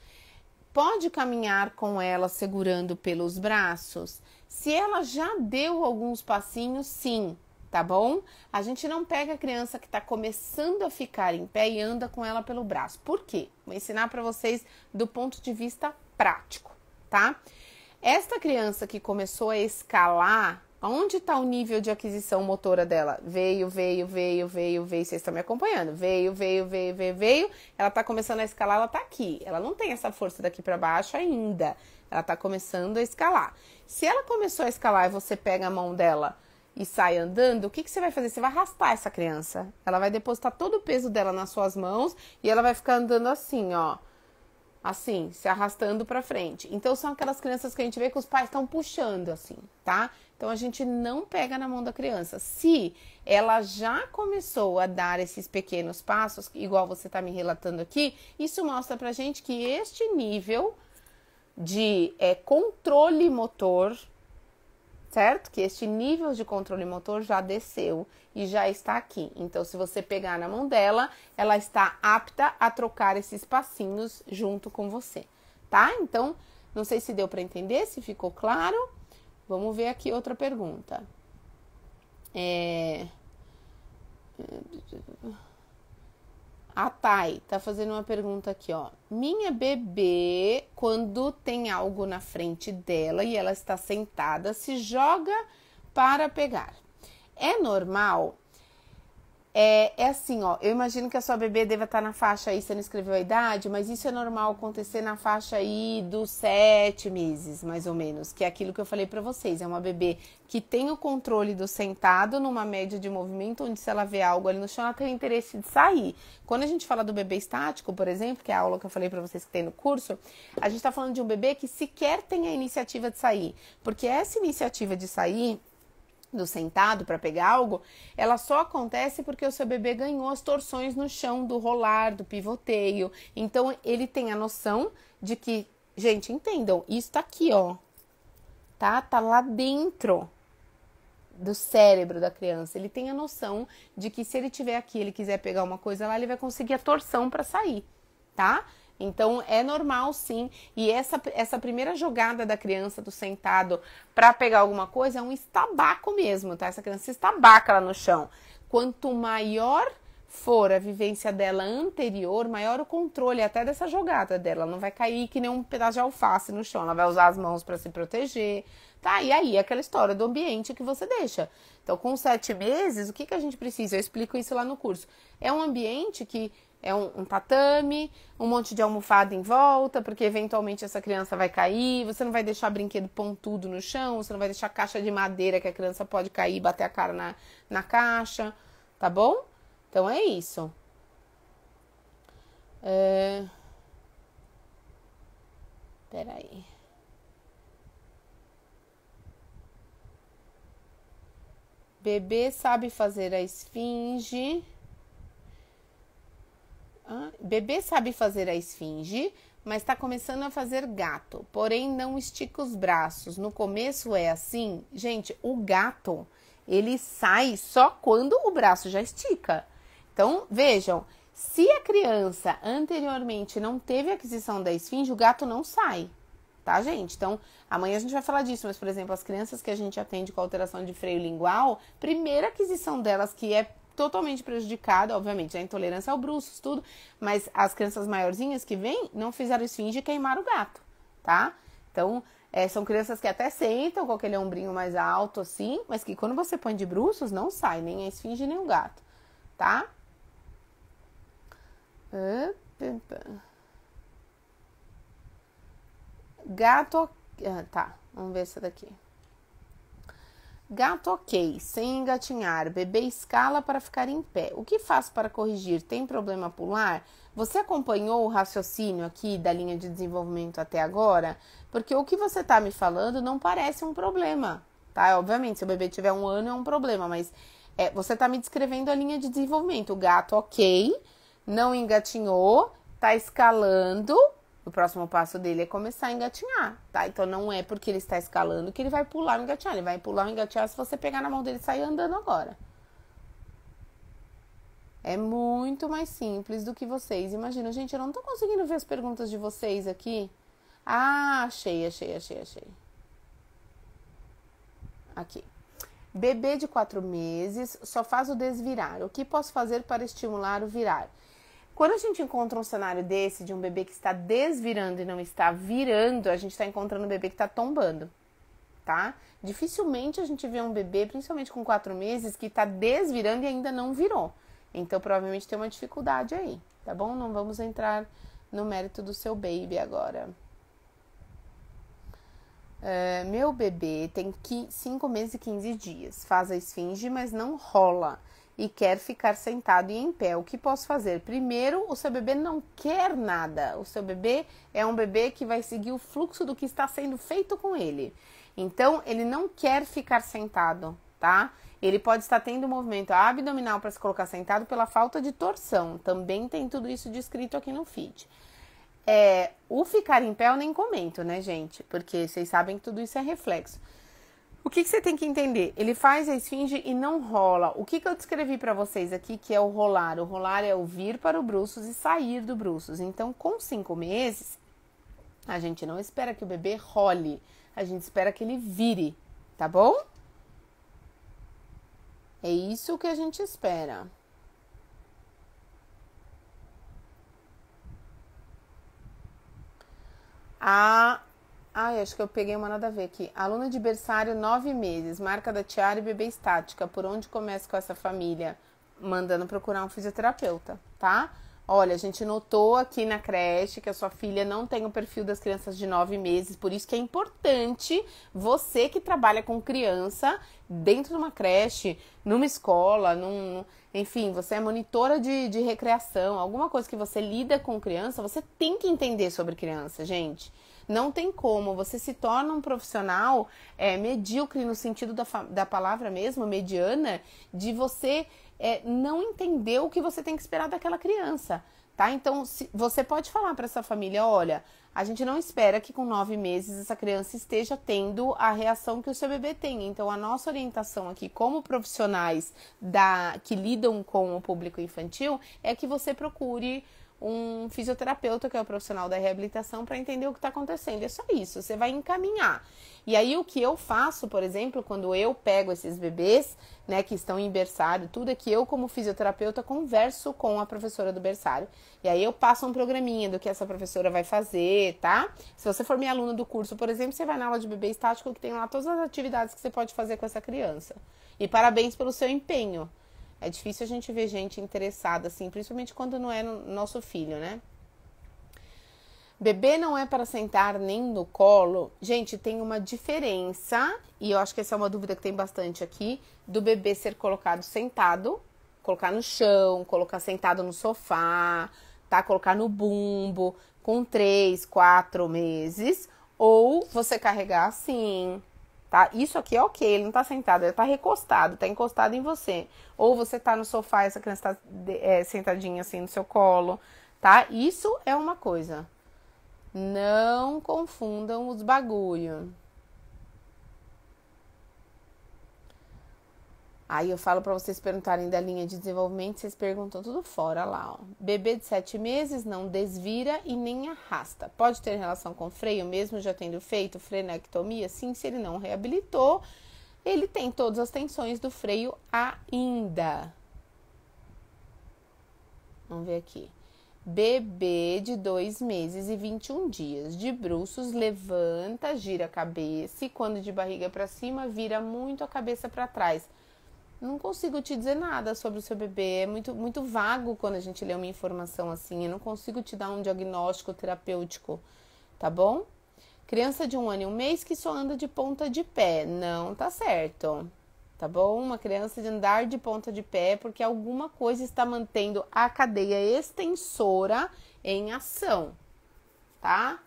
Speaker 1: pode caminhar com ela segurando pelos braços? Se ela já deu alguns passinhos, sim, tá bom? A gente não pega a criança que está começando a ficar em pé e anda com ela pelo braço. Por quê? Vou ensinar para vocês do ponto de vista prático, tá? Esta criança que começou a escalar, onde está o nível de aquisição motora dela? Veio, veio, veio, veio, veio. Vocês estão me acompanhando? Veio, veio, veio, veio, veio. Ela está começando a escalar, ela está aqui. Ela não tem essa força daqui para baixo ainda. Ela está começando a escalar. Se ela começou a escalar e você pega a mão dela e sai andando, o que, que você vai fazer? Você vai arrastar essa criança. Ela vai depositar todo o peso dela nas suas mãos e ela vai ficar andando assim, ó assim, se arrastando para frente. Então são aquelas crianças que a gente vê que os pais estão puxando assim, tá? Então a gente não pega na mão da criança. Se ela já começou a dar esses pequenos passos, igual você está me relatando aqui, isso mostra pra gente que este nível de é, controle motor certo? Que este nível de controle motor já desceu e já está aqui. Então, se você pegar na mão dela, ela está apta a trocar esses passinhos junto com você, tá? Então, não sei se deu para entender, se ficou claro. Vamos ver aqui outra pergunta. É. A Thay tá fazendo uma pergunta aqui, ó. Minha bebê, quando tem algo na frente dela e ela está sentada, se joga para pegar. É normal? É, é, assim, ó. Eu imagino que a sua bebê deva estar tá na faixa aí, você não escreveu a idade, mas isso é normal acontecer na faixa aí dos sete meses, mais ou menos, que é aquilo que eu falei para vocês. É uma bebê que tem o controle do sentado numa média de movimento, onde se ela vê algo ali no chão, ela tem o interesse de sair. Quando a gente fala do bebê estático, por exemplo, que é a aula que eu falei para vocês que tem no curso, a gente tá falando de um bebê que sequer tem a iniciativa de sair, porque essa iniciativa de sair do sentado para pegar algo, ela só acontece porque o seu bebê ganhou as torções no chão, do rolar, do pivoteio. Então ele tem a noção de que, gente, entendam, isso tá aqui, ó. Tá? Tá lá dentro do cérebro da criança. Ele tem a noção de que se ele tiver aqui, ele quiser pegar uma coisa lá, ele vai conseguir a torção para sair, tá? Então é normal sim. E essa, essa primeira jogada da criança do sentado para pegar alguma coisa é um estabaco mesmo, tá? Essa criança se estabaca lá no chão. Quanto maior for a vivência dela anterior, maior o controle até dessa jogada dela. Ela não vai cair que nem um pedaço de alface no chão. Ela vai usar as mãos para se proteger, tá? E aí, aquela história do ambiente que você deixa. Então, com sete meses, o que, que a gente precisa? Eu explico isso lá no curso. É um ambiente que é um, um, tatame, um monte de almofada em volta, porque eventualmente essa criança vai cair, você não vai deixar brinquedo pontudo no chão, você não vai deixar caixa de madeira que a criança pode cair e bater a cara na, na caixa, tá bom? Então é isso. É... Peraí. Bebê sabe fazer a esfinge bebê sabe fazer a esfinge, mas está começando a fazer gato, porém não estica os braços. No começo é assim. Gente, o gato, ele sai só quando o braço já estica. Então, vejam, se a criança anteriormente não teve aquisição da esfinge, o gato não sai, tá, gente? Então, amanhã a gente vai falar disso, mas, por exemplo, as crianças que a gente atende com alteração de freio lingual, primeira aquisição delas, que é totalmente prejudicada, obviamente, a intolerância ao bruxo, tudo, mas as crianças maiorzinhas que vêm não fizeram esfinge e queimaram o gato, tá? Então, é, são crianças que até sentam com aquele ombrinho mais alto assim, mas que quando você põe de bruços, não sai nem a esfinge nem o gato, tá? Gato. Ah, tá, vamos ver essa daqui. Gato ok, sem engatinhar, bebê escala para ficar em pé. O que faz para corrigir? Tem problema pular? Você acompanhou o raciocínio aqui da linha de desenvolvimento até agora? Porque o que você está me falando não parece um problema, tá? Obviamente, se o bebê tiver um ano é um problema, mas é, você está me descrevendo a linha de desenvolvimento. O gato ok, não engatinhou, está escalando o próximo passo dele é começar a engatinhar, tá? Então não é porque ele está escalando que ele vai pular o engatinhar. Ele vai pular o engatinhar se você pegar na mão dele e sair andando agora. É muito mais simples do que vocês imaginam. Gente, eu não tô conseguindo ver as perguntas de vocês aqui. Ah, achei, achei, achei, achei. Aqui. Bebê de quatro meses só faz o desvirar. O que posso fazer para estimular o virar? Quando a gente encontra um cenário desse, de um bebê que está desvirando e não está virando, a gente está encontrando um bebê que está tombando, tá? Dificilmente a gente vê um bebê, principalmente com quatro meses, que está desvirando e ainda não virou. Então, provavelmente tem uma dificuldade aí, tá bom? Não vamos entrar no mérito do seu baby agora. Uh, meu bebê tem 5 meses e 15 dias, faz a esfinge, mas não rola e quer ficar sentado e em pé. O que posso fazer? Primeiro, o seu bebê não quer nada. O seu bebê é um bebê que vai seguir o fluxo do que está sendo feito com ele. Então, ele não quer ficar sentado, tá? Ele pode estar tendo movimento abdominal para se colocar sentado pela falta de torção. Também tem tudo isso descrito aqui no feed. É, o ficar em pé eu nem comento, né, gente? Porque vocês sabem que tudo isso é reflexo. O que, que, você tem que entender? Ele faz a esfinge e não rola. O que, que eu descrevi para vocês aqui, que é o rolar? O rolar é o vir para o bruços e sair do bruços. Então, com cinco meses, a gente não espera que o bebê role, a gente espera que ele vire, tá bom? É isso que a gente espera. A Ai, acho que eu peguei uma nada a ver aqui. Aluna de berçário, nove meses, marca da tiara e bebê estática. Por onde começo com essa família? Mandando procurar um fisioterapeuta, tá? Olha, a gente notou aqui na creche que a sua filha não tem o perfil das crianças de nove meses, por isso que é importante você que trabalha com criança dentro de uma creche, numa escola, num, enfim, você é monitora de, de recreação, alguma coisa que você lida com criança, você tem que entender sobre criança, gente. Não tem como, você se torna um profissional é, medíocre no sentido da, da palavra mesmo, mediana, de você é, não entendeu o que você tem que esperar daquela criança, tá? Então, se, você pode falar para essa família: olha, a gente não espera que com nove meses essa criança esteja tendo a reação que o seu bebê tem. Então, a nossa orientação aqui, como profissionais da, que lidam com o público infantil, é que você procure um fisioterapeuta, que é o profissional da reabilitação, para entender o que está acontecendo. É só isso, você vai encaminhar. E aí, o que eu faço, por exemplo, quando eu pego esses bebês, né, que estão em berçário, tudo é que eu, como fisioterapeuta, converso com a professora do berçário. E aí, eu passo um programinha do que essa professora vai fazer, tá? Se você for minha aluna do curso, por exemplo, você vai na aula de bebê estático, que tem lá todas as atividades que você pode fazer com essa criança. E parabéns pelo seu empenho. É difícil a gente ver gente interessada assim, principalmente quando não é no nosso filho, né? Bebê não é para sentar nem no colo. Gente, tem uma diferença, e eu acho que essa é uma dúvida que tem bastante aqui, do bebê ser colocado sentado, colocar no chão, colocar sentado no sofá, tá? Colocar no bumbo com três, quatro meses, ou você carregar assim, tá? Isso aqui é ok, ele não tá sentado, ele tá recostado, tá encostado em você. Ou você tá no sofá, essa criança tá é, sentadinha assim no seu colo, tá? Isso é uma coisa. Não confundam os bagulho. Aí eu falo para vocês perguntarem da linha de desenvolvimento, vocês perguntam tudo fora lá, ó. Bebê de sete meses não desvira e nem arrasta. Pode ter relação com freio, mesmo já tendo feito frenectomia? Sim, se ele não reabilitou, ele tem todas as tensões do freio ainda. Vamos ver aqui. Bebê de dois meses e 21 dias, de bruços, levanta, gira a cabeça e quando de barriga para cima, vira muito a cabeça para trás não consigo te dizer nada sobre o seu bebê. É muito, muito vago quando a gente lê uma informação assim. Eu não consigo te dar um diagnóstico terapêutico, tá bom? Criança de um ano e um mês que só anda de ponta de pé. Não tá certo, tá bom? Uma criança de andar de ponta de pé é porque alguma coisa está mantendo a cadeia extensora em ação, tá?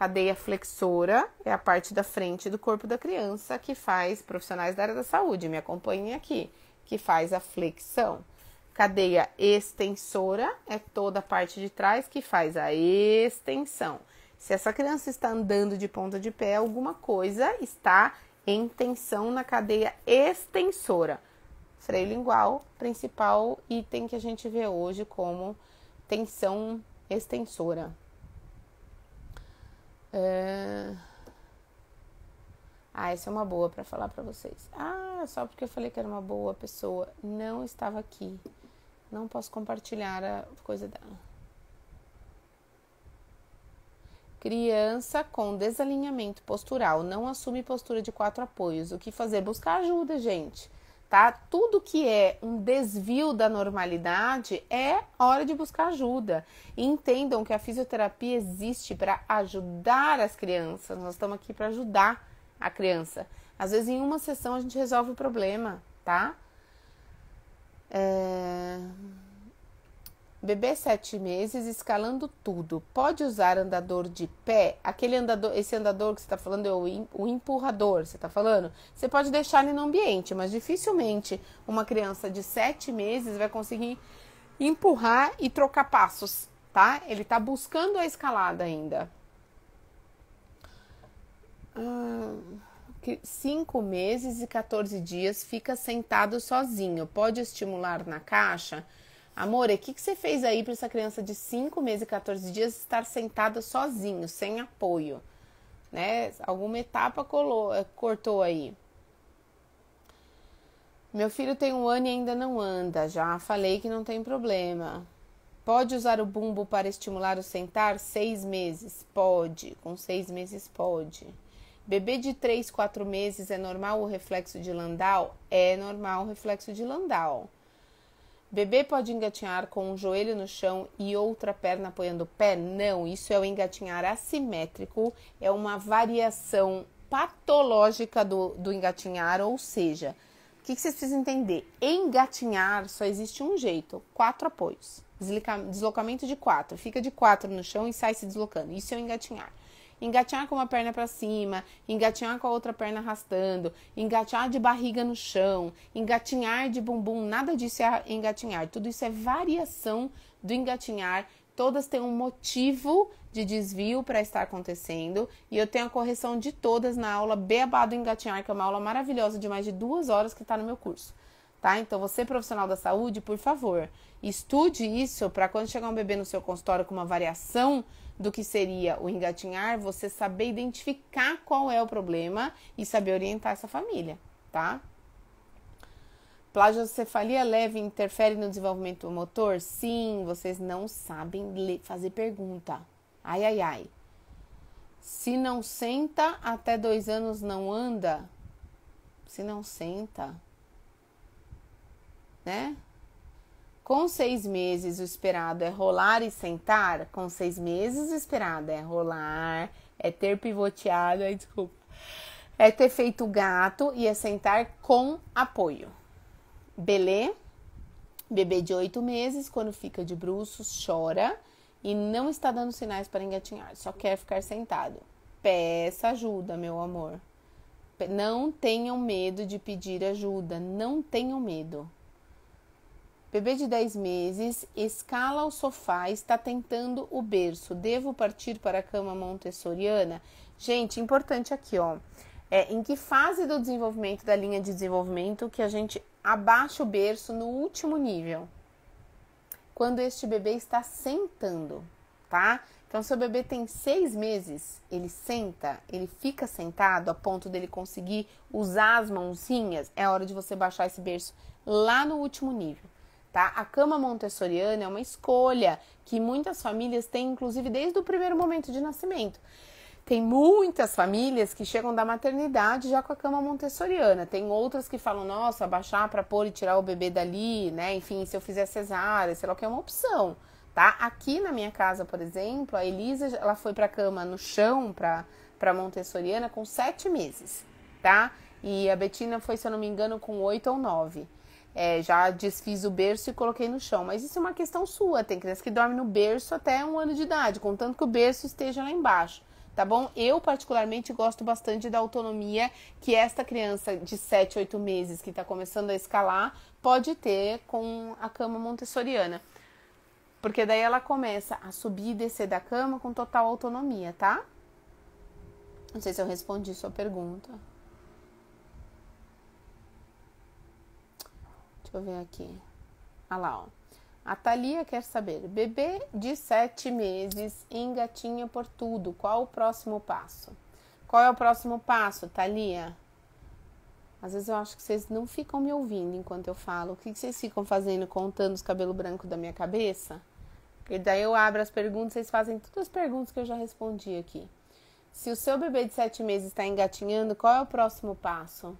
Speaker 1: Cadeia flexora é a parte da frente do corpo da criança que faz, profissionais da área da saúde, me acompanhem aqui, que faz a flexão. Cadeia extensora é toda a parte de trás que faz a extensão. Se essa criança está andando de ponta de pé, alguma coisa está em tensão na cadeia extensora. Freio lingual, principal item que a gente vê hoje como tensão extensora. É. Ah, essa é uma boa para falar para vocês. Ah, só porque eu falei que era uma boa pessoa, não estava aqui. Não posso compartilhar a coisa dela. Criança com desalinhamento postural não assume postura de quatro apoios. O que fazer? Buscar ajuda, gente tá? Tudo que é um desvio da normalidade é hora de buscar ajuda. E entendam que a fisioterapia existe para ajudar as crianças. Nós estamos aqui para ajudar a criança. Às vezes em uma sessão a gente resolve o problema, tá? É... Bebê sete meses, escalando tudo. Pode usar andador de pé. Aquele andador, esse andador que você está falando é o, o empurrador. Você está falando. Você pode deixar ele no ambiente, mas dificilmente uma criança de sete meses vai conseguir empurrar e trocar passos, tá? Ele está buscando a escalada ainda. Ah, cinco meses e 14 dias fica sentado sozinho. Pode estimular na caixa? Amor, o que, que você fez aí para essa criança de 5 meses e 14 dias estar sentada sozinho, sem apoio? Né? Alguma etapa colou, eh, cortou aí. Meu filho tem um ano e ainda não anda. Já falei que não tem problema. Pode usar o bumbo para estimular o sentar? Seis meses? Pode. Com seis meses, pode. Bebê de três, quatro meses é normal o reflexo de Landau? É normal o reflexo de Landau. Bebê pode engatinhar com um joelho no chão e outra perna apoiando o pé? Não, isso é o engatinhar assimétrico, é uma variação patológica do, do engatinhar, ou seja, o que, que, vocês precisam entender? Engatinhar só existe um jeito: quatro apoios. deslocamento de quatro. Fica de quatro no chão e sai se deslocando. Isso é o engatinhar engatinhar com uma perna para cima, engatinhar com a outra perna arrastando, engatinhar de barriga no chão, engatinhar de bumbum, nada disso é engatinhar. Tudo isso é variação do engatinhar. Todas têm um motivo de desvio para estar acontecendo e eu tenho a correção de todas na aula Beabá do Engatinhar, que é uma aula maravilhosa de mais de duas horas que está no meu curso. Tá? Então, você, profissional da saúde, por favor, estude isso para quando chegar um bebê no seu consultório com uma variação do que seria o engatinhar, você saber identificar qual é o problema e saber orientar essa família, tá? Plagiocefalia leve interfere no desenvolvimento motor? Sim, vocês não sabem ler, fazer pergunta. Ai, ai, ai. Se não senta, até dois anos não anda. Se não senta, né? Com seis meses, o esperado é rolar e sentar. Com seis meses, o esperado é rolar, é ter pivoteado, é, desculpa, é ter feito gato e é sentar com apoio. Belê, bebê de oito meses, quando fica de bruços, chora e não está dando sinais para engatinhar, só quer ficar sentado. Peça ajuda, meu amor. Não tenham medo de pedir ajuda, não tenham medo. Bebê de 10 meses escala o sofá, está tentando o berço. Devo partir para a cama montessoriana? Gente, importante aqui, ó. É, em que fase do desenvolvimento da linha de desenvolvimento que a gente abaixa o berço no último nível? Quando este bebê está sentando, tá? Então, se o bebê tem seis meses, ele senta, ele fica sentado a ponto dele conseguir usar as mãozinhas, é hora de você baixar esse berço lá no último nível tá? A cama montessoriana é uma escolha que muitas famílias têm, inclusive desde o primeiro momento de nascimento. Tem muitas famílias que chegam da maternidade já com a cama montessoriana. Tem outras que falam, nossa, abaixar para pôr e tirar o bebê dali, né? Enfim, se eu fizer cesárea, sei lá o que, é uma opção, tá? Aqui na minha casa, por exemplo, a Elisa, ela foi para cama no chão, para para montessoriana com sete meses, tá? E a Betina foi, se eu não me engano, com oito ou nove é, já desfiz o berço e coloquei no chão. Mas isso é uma questão sua. Tem criança que dorme no berço até um ano de idade, contanto que o berço esteja lá embaixo. Tá bom? Eu, particularmente, gosto bastante da autonomia que esta criança de 7, 8 meses que está começando a escalar pode ter com a cama montessoriana. Porque daí ela começa a subir e descer da cama com total autonomia, tá? Não sei se eu respondi sua pergunta. Deixa eu ver aqui. Olha ah lá, ó. A Thalia quer saber: bebê de sete meses engatinha por tudo. Qual o próximo passo? Qual é o próximo passo, Thalia? Às vezes eu acho que vocês não ficam me ouvindo enquanto eu falo. O que vocês ficam fazendo contando os cabelos brancos da minha cabeça? E daí eu abro as perguntas, vocês fazem todas as perguntas que eu já respondi aqui. Se o seu bebê de sete meses está engatinhando, qual é o próximo passo?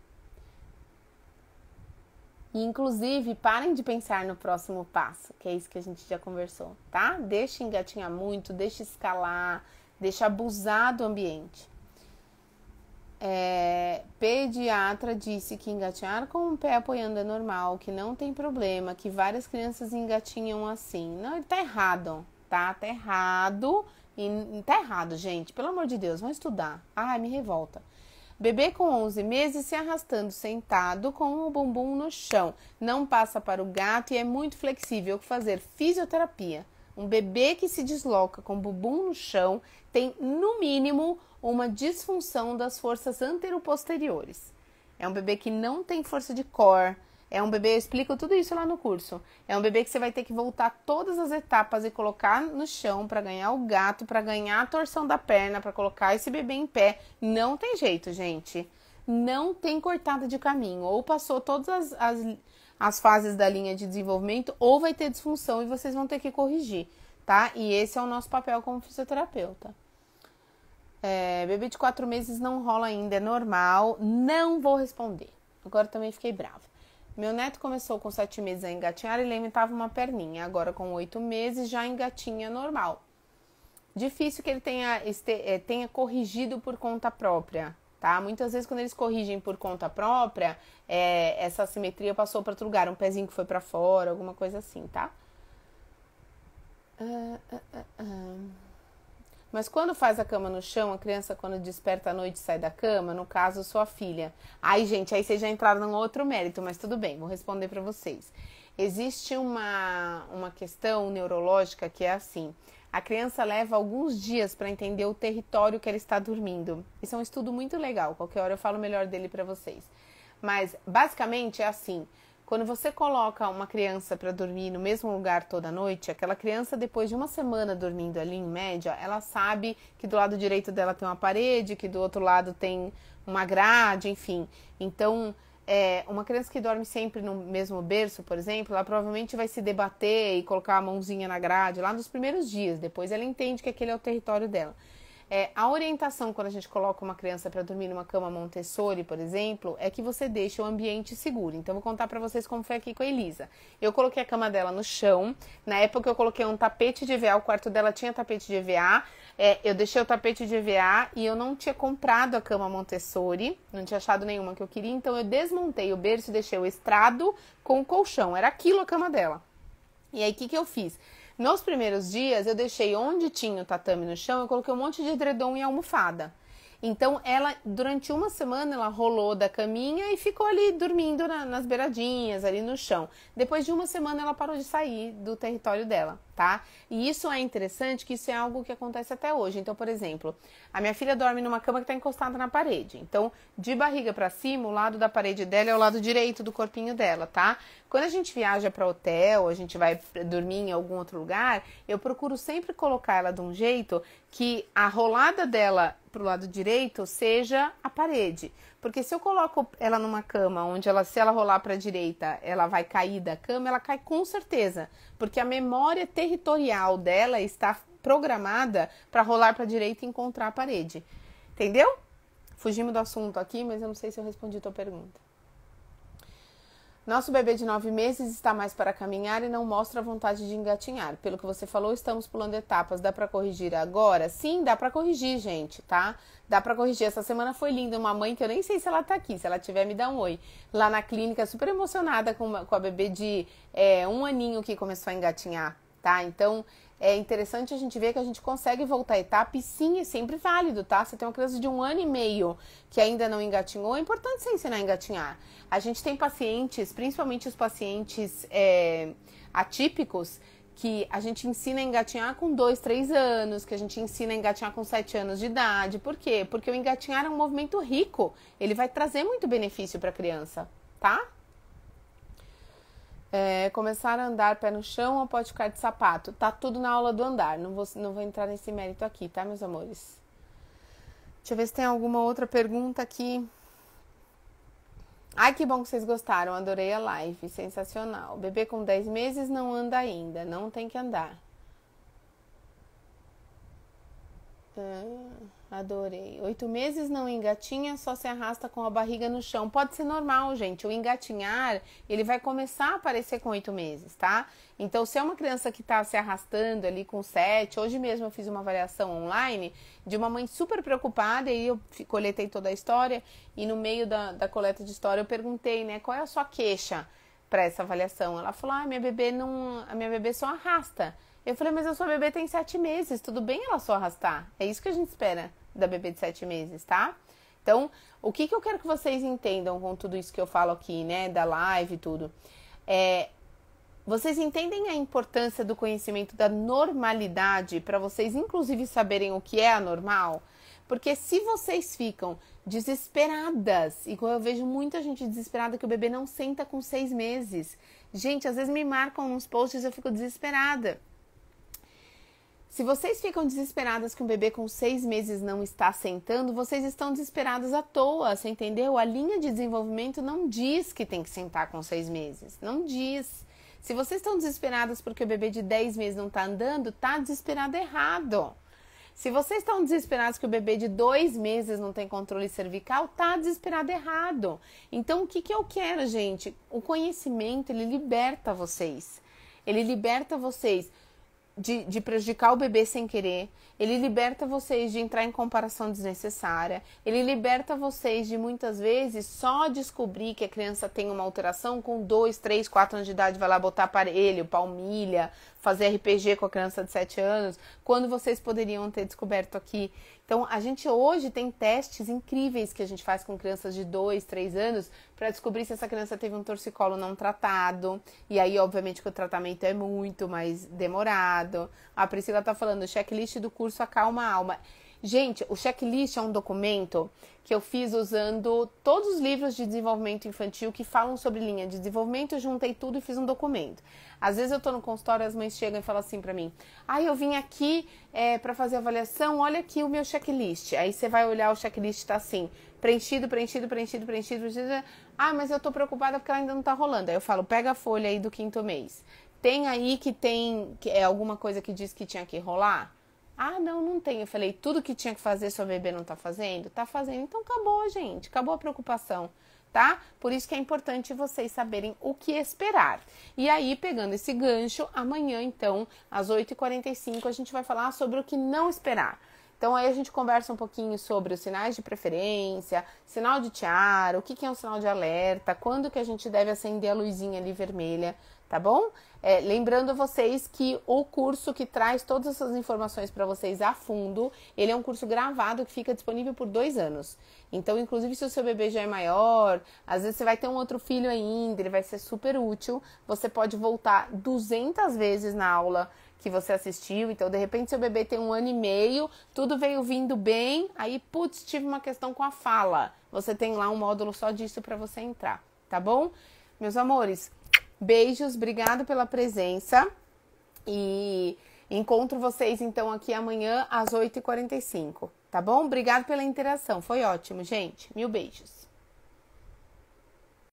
Speaker 1: E, inclusive, parem de pensar no próximo passo, que é isso que a gente já conversou, tá? Deixe engatinhar muito, deixe escalar, deixe abusar do ambiente. É, pediatra disse que engatinhar com o pé apoiando é normal, que não tem problema, que várias crianças engatinham assim. Não, ele tá errado, tá? Tá errado. E tá errado, gente. Pelo amor de Deus, vão estudar. Ai, me revolta. Bebê com 11 meses se arrastando sentado com o bumbum no chão. Não passa para o gato e é muito flexível. Fazer fisioterapia. Um bebê que se desloca com o bumbum no chão tem, no mínimo, uma disfunção das forças anteroposteriores. É um bebê que não tem força de core. É um bebê, eu explico tudo isso lá no curso. É um bebê que você vai ter que voltar todas as etapas e colocar no chão para ganhar o gato, para ganhar a torção da perna, para colocar esse bebê em pé. Não tem jeito, gente. Não tem cortada de caminho. Ou passou todas as, as, as fases da linha de desenvolvimento, ou vai ter disfunção e vocês vão ter que corrigir, tá? E esse é o nosso papel como fisioterapeuta. É, bebê de quatro meses não rola ainda, é normal. Não vou responder. Agora também fiquei brava. Meu neto começou com 7 meses a engatinhar e limitava uma perninha. Agora, com 8 meses, já engatinha normal. Difícil que ele tenha, este, eh, tenha corrigido por conta própria, tá? Muitas vezes, quando eles corrigem por conta própria, é, essa simetria passou para outro lugar, um pezinho que foi para fora, alguma coisa assim, tá? Uh, uh, uh, mas quando faz a cama no chão, a criança quando desperta à noite sai da cama, no caso sua filha. Ai, gente, aí vocês já entraram num outro mérito, mas tudo bem, vou responder para vocês. Existe uma, uma questão neurológica que é assim: a criança leva alguns dias para entender o território que ela está dormindo. Isso é um estudo muito legal, qualquer hora eu falo melhor dele para vocês. Mas basicamente é assim: quando você coloca uma criança para dormir no mesmo lugar toda noite, aquela criança, depois de uma semana dormindo ali em média, ela sabe que do lado direito dela tem uma parede, que do outro lado tem uma grade, enfim. Então, é, uma criança que dorme sempre no mesmo berço, por exemplo, ela provavelmente vai se debater e colocar a mãozinha na grade lá nos primeiros dias. Depois ela entende que aquele é o território dela. É, a orientação quando a gente coloca uma criança para dormir numa cama Montessori, por exemplo, é que você deixa o ambiente seguro. Então, vou contar para vocês como foi aqui com a Elisa. Eu coloquei a cama dela no chão. Na época, eu coloquei um tapete de EVA. O quarto dela tinha tapete de EVA. É, eu deixei o tapete de EVA e eu não tinha comprado a cama Montessori. Não tinha achado nenhuma que eu queria. Então, eu desmontei o berço e deixei o estrado com o colchão. Era aquilo a cama dela. E aí, o que, que eu fiz? Nos primeiros dias, eu deixei onde tinha o tatame no chão, eu coloquei um monte de edredom e almofada. Então, ela, durante uma semana, ela rolou da caminha e ficou ali dormindo na, nas beiradinhas, ali no chão. Depois de uma semana, ela parou de sair do território dela tá? E isso é interessante, que isso é algo que acontece até hoje. Então, por exemplo, a minha filha dorme numa cama que está encostada na parede. Então, de barriga para cima, o lado da parede dela é o lado direito do corpinho dela, tá? Quando a gente viaja para hotel, a gente vai dormir em algum outro lugar, eu procuro sempre colocar ela de um jeito que a rolada dela pro lado direito seja a parede. Porque se eu coloco ela numa cama onde ela, se ela rolar para a direita, ela vai cair da cama, ela cai com certeza, porque a memória territorial dela está programada para rolar para a direita e encontrar a parede. Entendeu? Fugimos do assunto aqui, mas eu não sei se eu respondi a tua pergunta. Nosso bebê de nove meses está mais para caminhar e não mostra vontade de engatinhar. Pelo que você falou, estamos pulando etapas. Dá para corrigir agora? Sim, dá para corrigir, gente, tá? Dá para corrigir. Essa semana foi linda. Uma mãe que eu nem sei se ela tá aqui. Se ela tiver, me dá um oi. Lá na clínica, super emocionada com, com a bebê de é, um aninho que começou a engatinhar, tá? Então, é interessante a gente ver que a gente consegue voltar à etapa e sim, é sempre válido, tá? Você tem uma criança de um ano e meio que ainda não engatinhou, é importante você ensinar a engatinhar. A gente tem pacientes, principalmente os pacientes é, atípicos, que a gente ensina a engatinhar com dois, três anos, que a gente ensina a engatinhar com sete anos de idade. Por quê? Porque o engatinhar é um movimento rico, ele vai trazer muito benefício para a criança, tá? É, começar a andar pé no chão ou pode ficar de sapato? Tá tudo na aula do andar, não vou, não vou entrar nesse mérito aqui, tá, meus amores? Deixa eu ver se tem alguma outra pergunta aqui. Ai, que bom que vocês gostaram, adorei a live, sensacional. Bebê com 10 meses não anda ainda, não tem que andar. Adorei. Oito meses não engatinha, só se arrasta com a barriga no chão. Pode ser normal, gente. O engatinhar, ele vai começar a aparecer com oito meses, tá? Então, se é uma criança que tá se arrastando ali com sete, hoje mesmo eu fiz uma avaliação online de uma mãe super preocupada e eu coletei toda a história. E no meio da, da coleta de história eu perguntei, né, qual é a sua queixa para essa avaliação? Ela falou: ah, minha bebê não. A minha bebê só arrasta. Eu falei, mas a sua bebê tem sete meses, tudo bem ela só arrastar. É isso que a gente espera da bebê de sete meses, tá? Então, o que, que eu quero que vocês entendam com tudo isso que eu falo aqui, né? Da live e tudo. É, vocês entendem a importância do conhecimento da normalidade para vocês, inclusive, saberem o que é anormal? Porque se vocês ficam desesperadas, e eu vejo muita gente desesperada que o bebê não senta com seis meses. Gente, às vezes me marcam nos posts e eu fico desesperada. Se vocês ficam desesperadas que um bebê com seis meses não está sentando, vocês estão desesperadas à toa, você entendeu? A linha de desenvolvimento não diz que tem que sentar com seis meses. Não diz. Se vocês estão desesperadas porque o bebê de 10 meses não está andando, tá desesperado errado. Se vocês estão desesperados que o bebê de dois meses não tem controle cervical, tá desesperado errado. Então, o que, que eu quero, gente? O conhecimento, ele liberta vocês. Ele liberta vocês de, de prejudicar o bebê sem querer, ele liberta vocês de entrar em comparação desnecessária. Ele liberta vocês de muitas vezes só descobrir que a criança tem uma alteração com 2, 3, 4 anos de idade, vai lá botar aparelho, palmilha, fazer RPG com a criança de 7 anos, quando vocês poderiam ter descoberto aqui. Então, a gente hoje tem testes incríveis que a gente faz com crianças de 2, 3 anos para descobrir se essa criança teve um torcicolo não tratado. E aí, obviamente, que o tratamento é muito mais demorado. A Priscila está falando, o checklist do curso curso Acalma a Alma. Gente, o checklist é um documento que eu fiz usando todos os livros de desenvolvimento infantil que falam sobre linha de desenvolvimento, eu juntei tudo e fiz um documento. Às vezes eu tô no consultório, as mães chegam e falam assim para mim: "Ah, eu vim aqui é, para fazer avaliação, olha aqui o meu checklist". Aí você vai olhar o checklist tá assim: preenchido, preenchido, preenchido, preenchido, preenchido. Ah, mas eu tô preocupada porque ela ainda não tá rolando. Aí eu falo: "Pega a folha aí do quinto mês. Tem aí que tem que é alguma coisa que diz que tinha que rolar?" Ah, não, não tem. Eu falei, tudo que tinha que fazer seu bebê não tá fazendo? Tá fazendo. Então acabou, gente. Acabou a preocupação, tá? Por isso que é importante vocês saberem o que esperar. E aí, pegando esse gancho, amanhã, então, às 8h45, a gente vai falar sobre o que não esperar. Então aí a gente conversa um pouquinho sobre os sinais de preferência, sinal de tiara, o que, que é um sinal de alerta, quando que a gente deve acender a luzinha ali vermelha, tá bom? É, lembrando a vocês que o curso que traz todas essas informações para vocês a fundo, ele é um curso gravado que fica disponível por dois anos. Então, inclusive, se o seu bebê já é maior, às vezes você vai ter um outro filho ainda, ele vai ser super útil. Você pode voltar 200 vezes na aula que você assistiu. Então, de repente, seu bebê tem um ano e meio, tudo veio vindo bem, aí, putz, tive uma questão com a fala. Você tem lá um módulo só disso para você entrar, tá bom? Meus amores, Beijos, obrigado pela presença e encontro vocês então aqui amanhã às 8h45, tá bom? Obrigado pela interação, foi ótimo, gente. Mil beijos.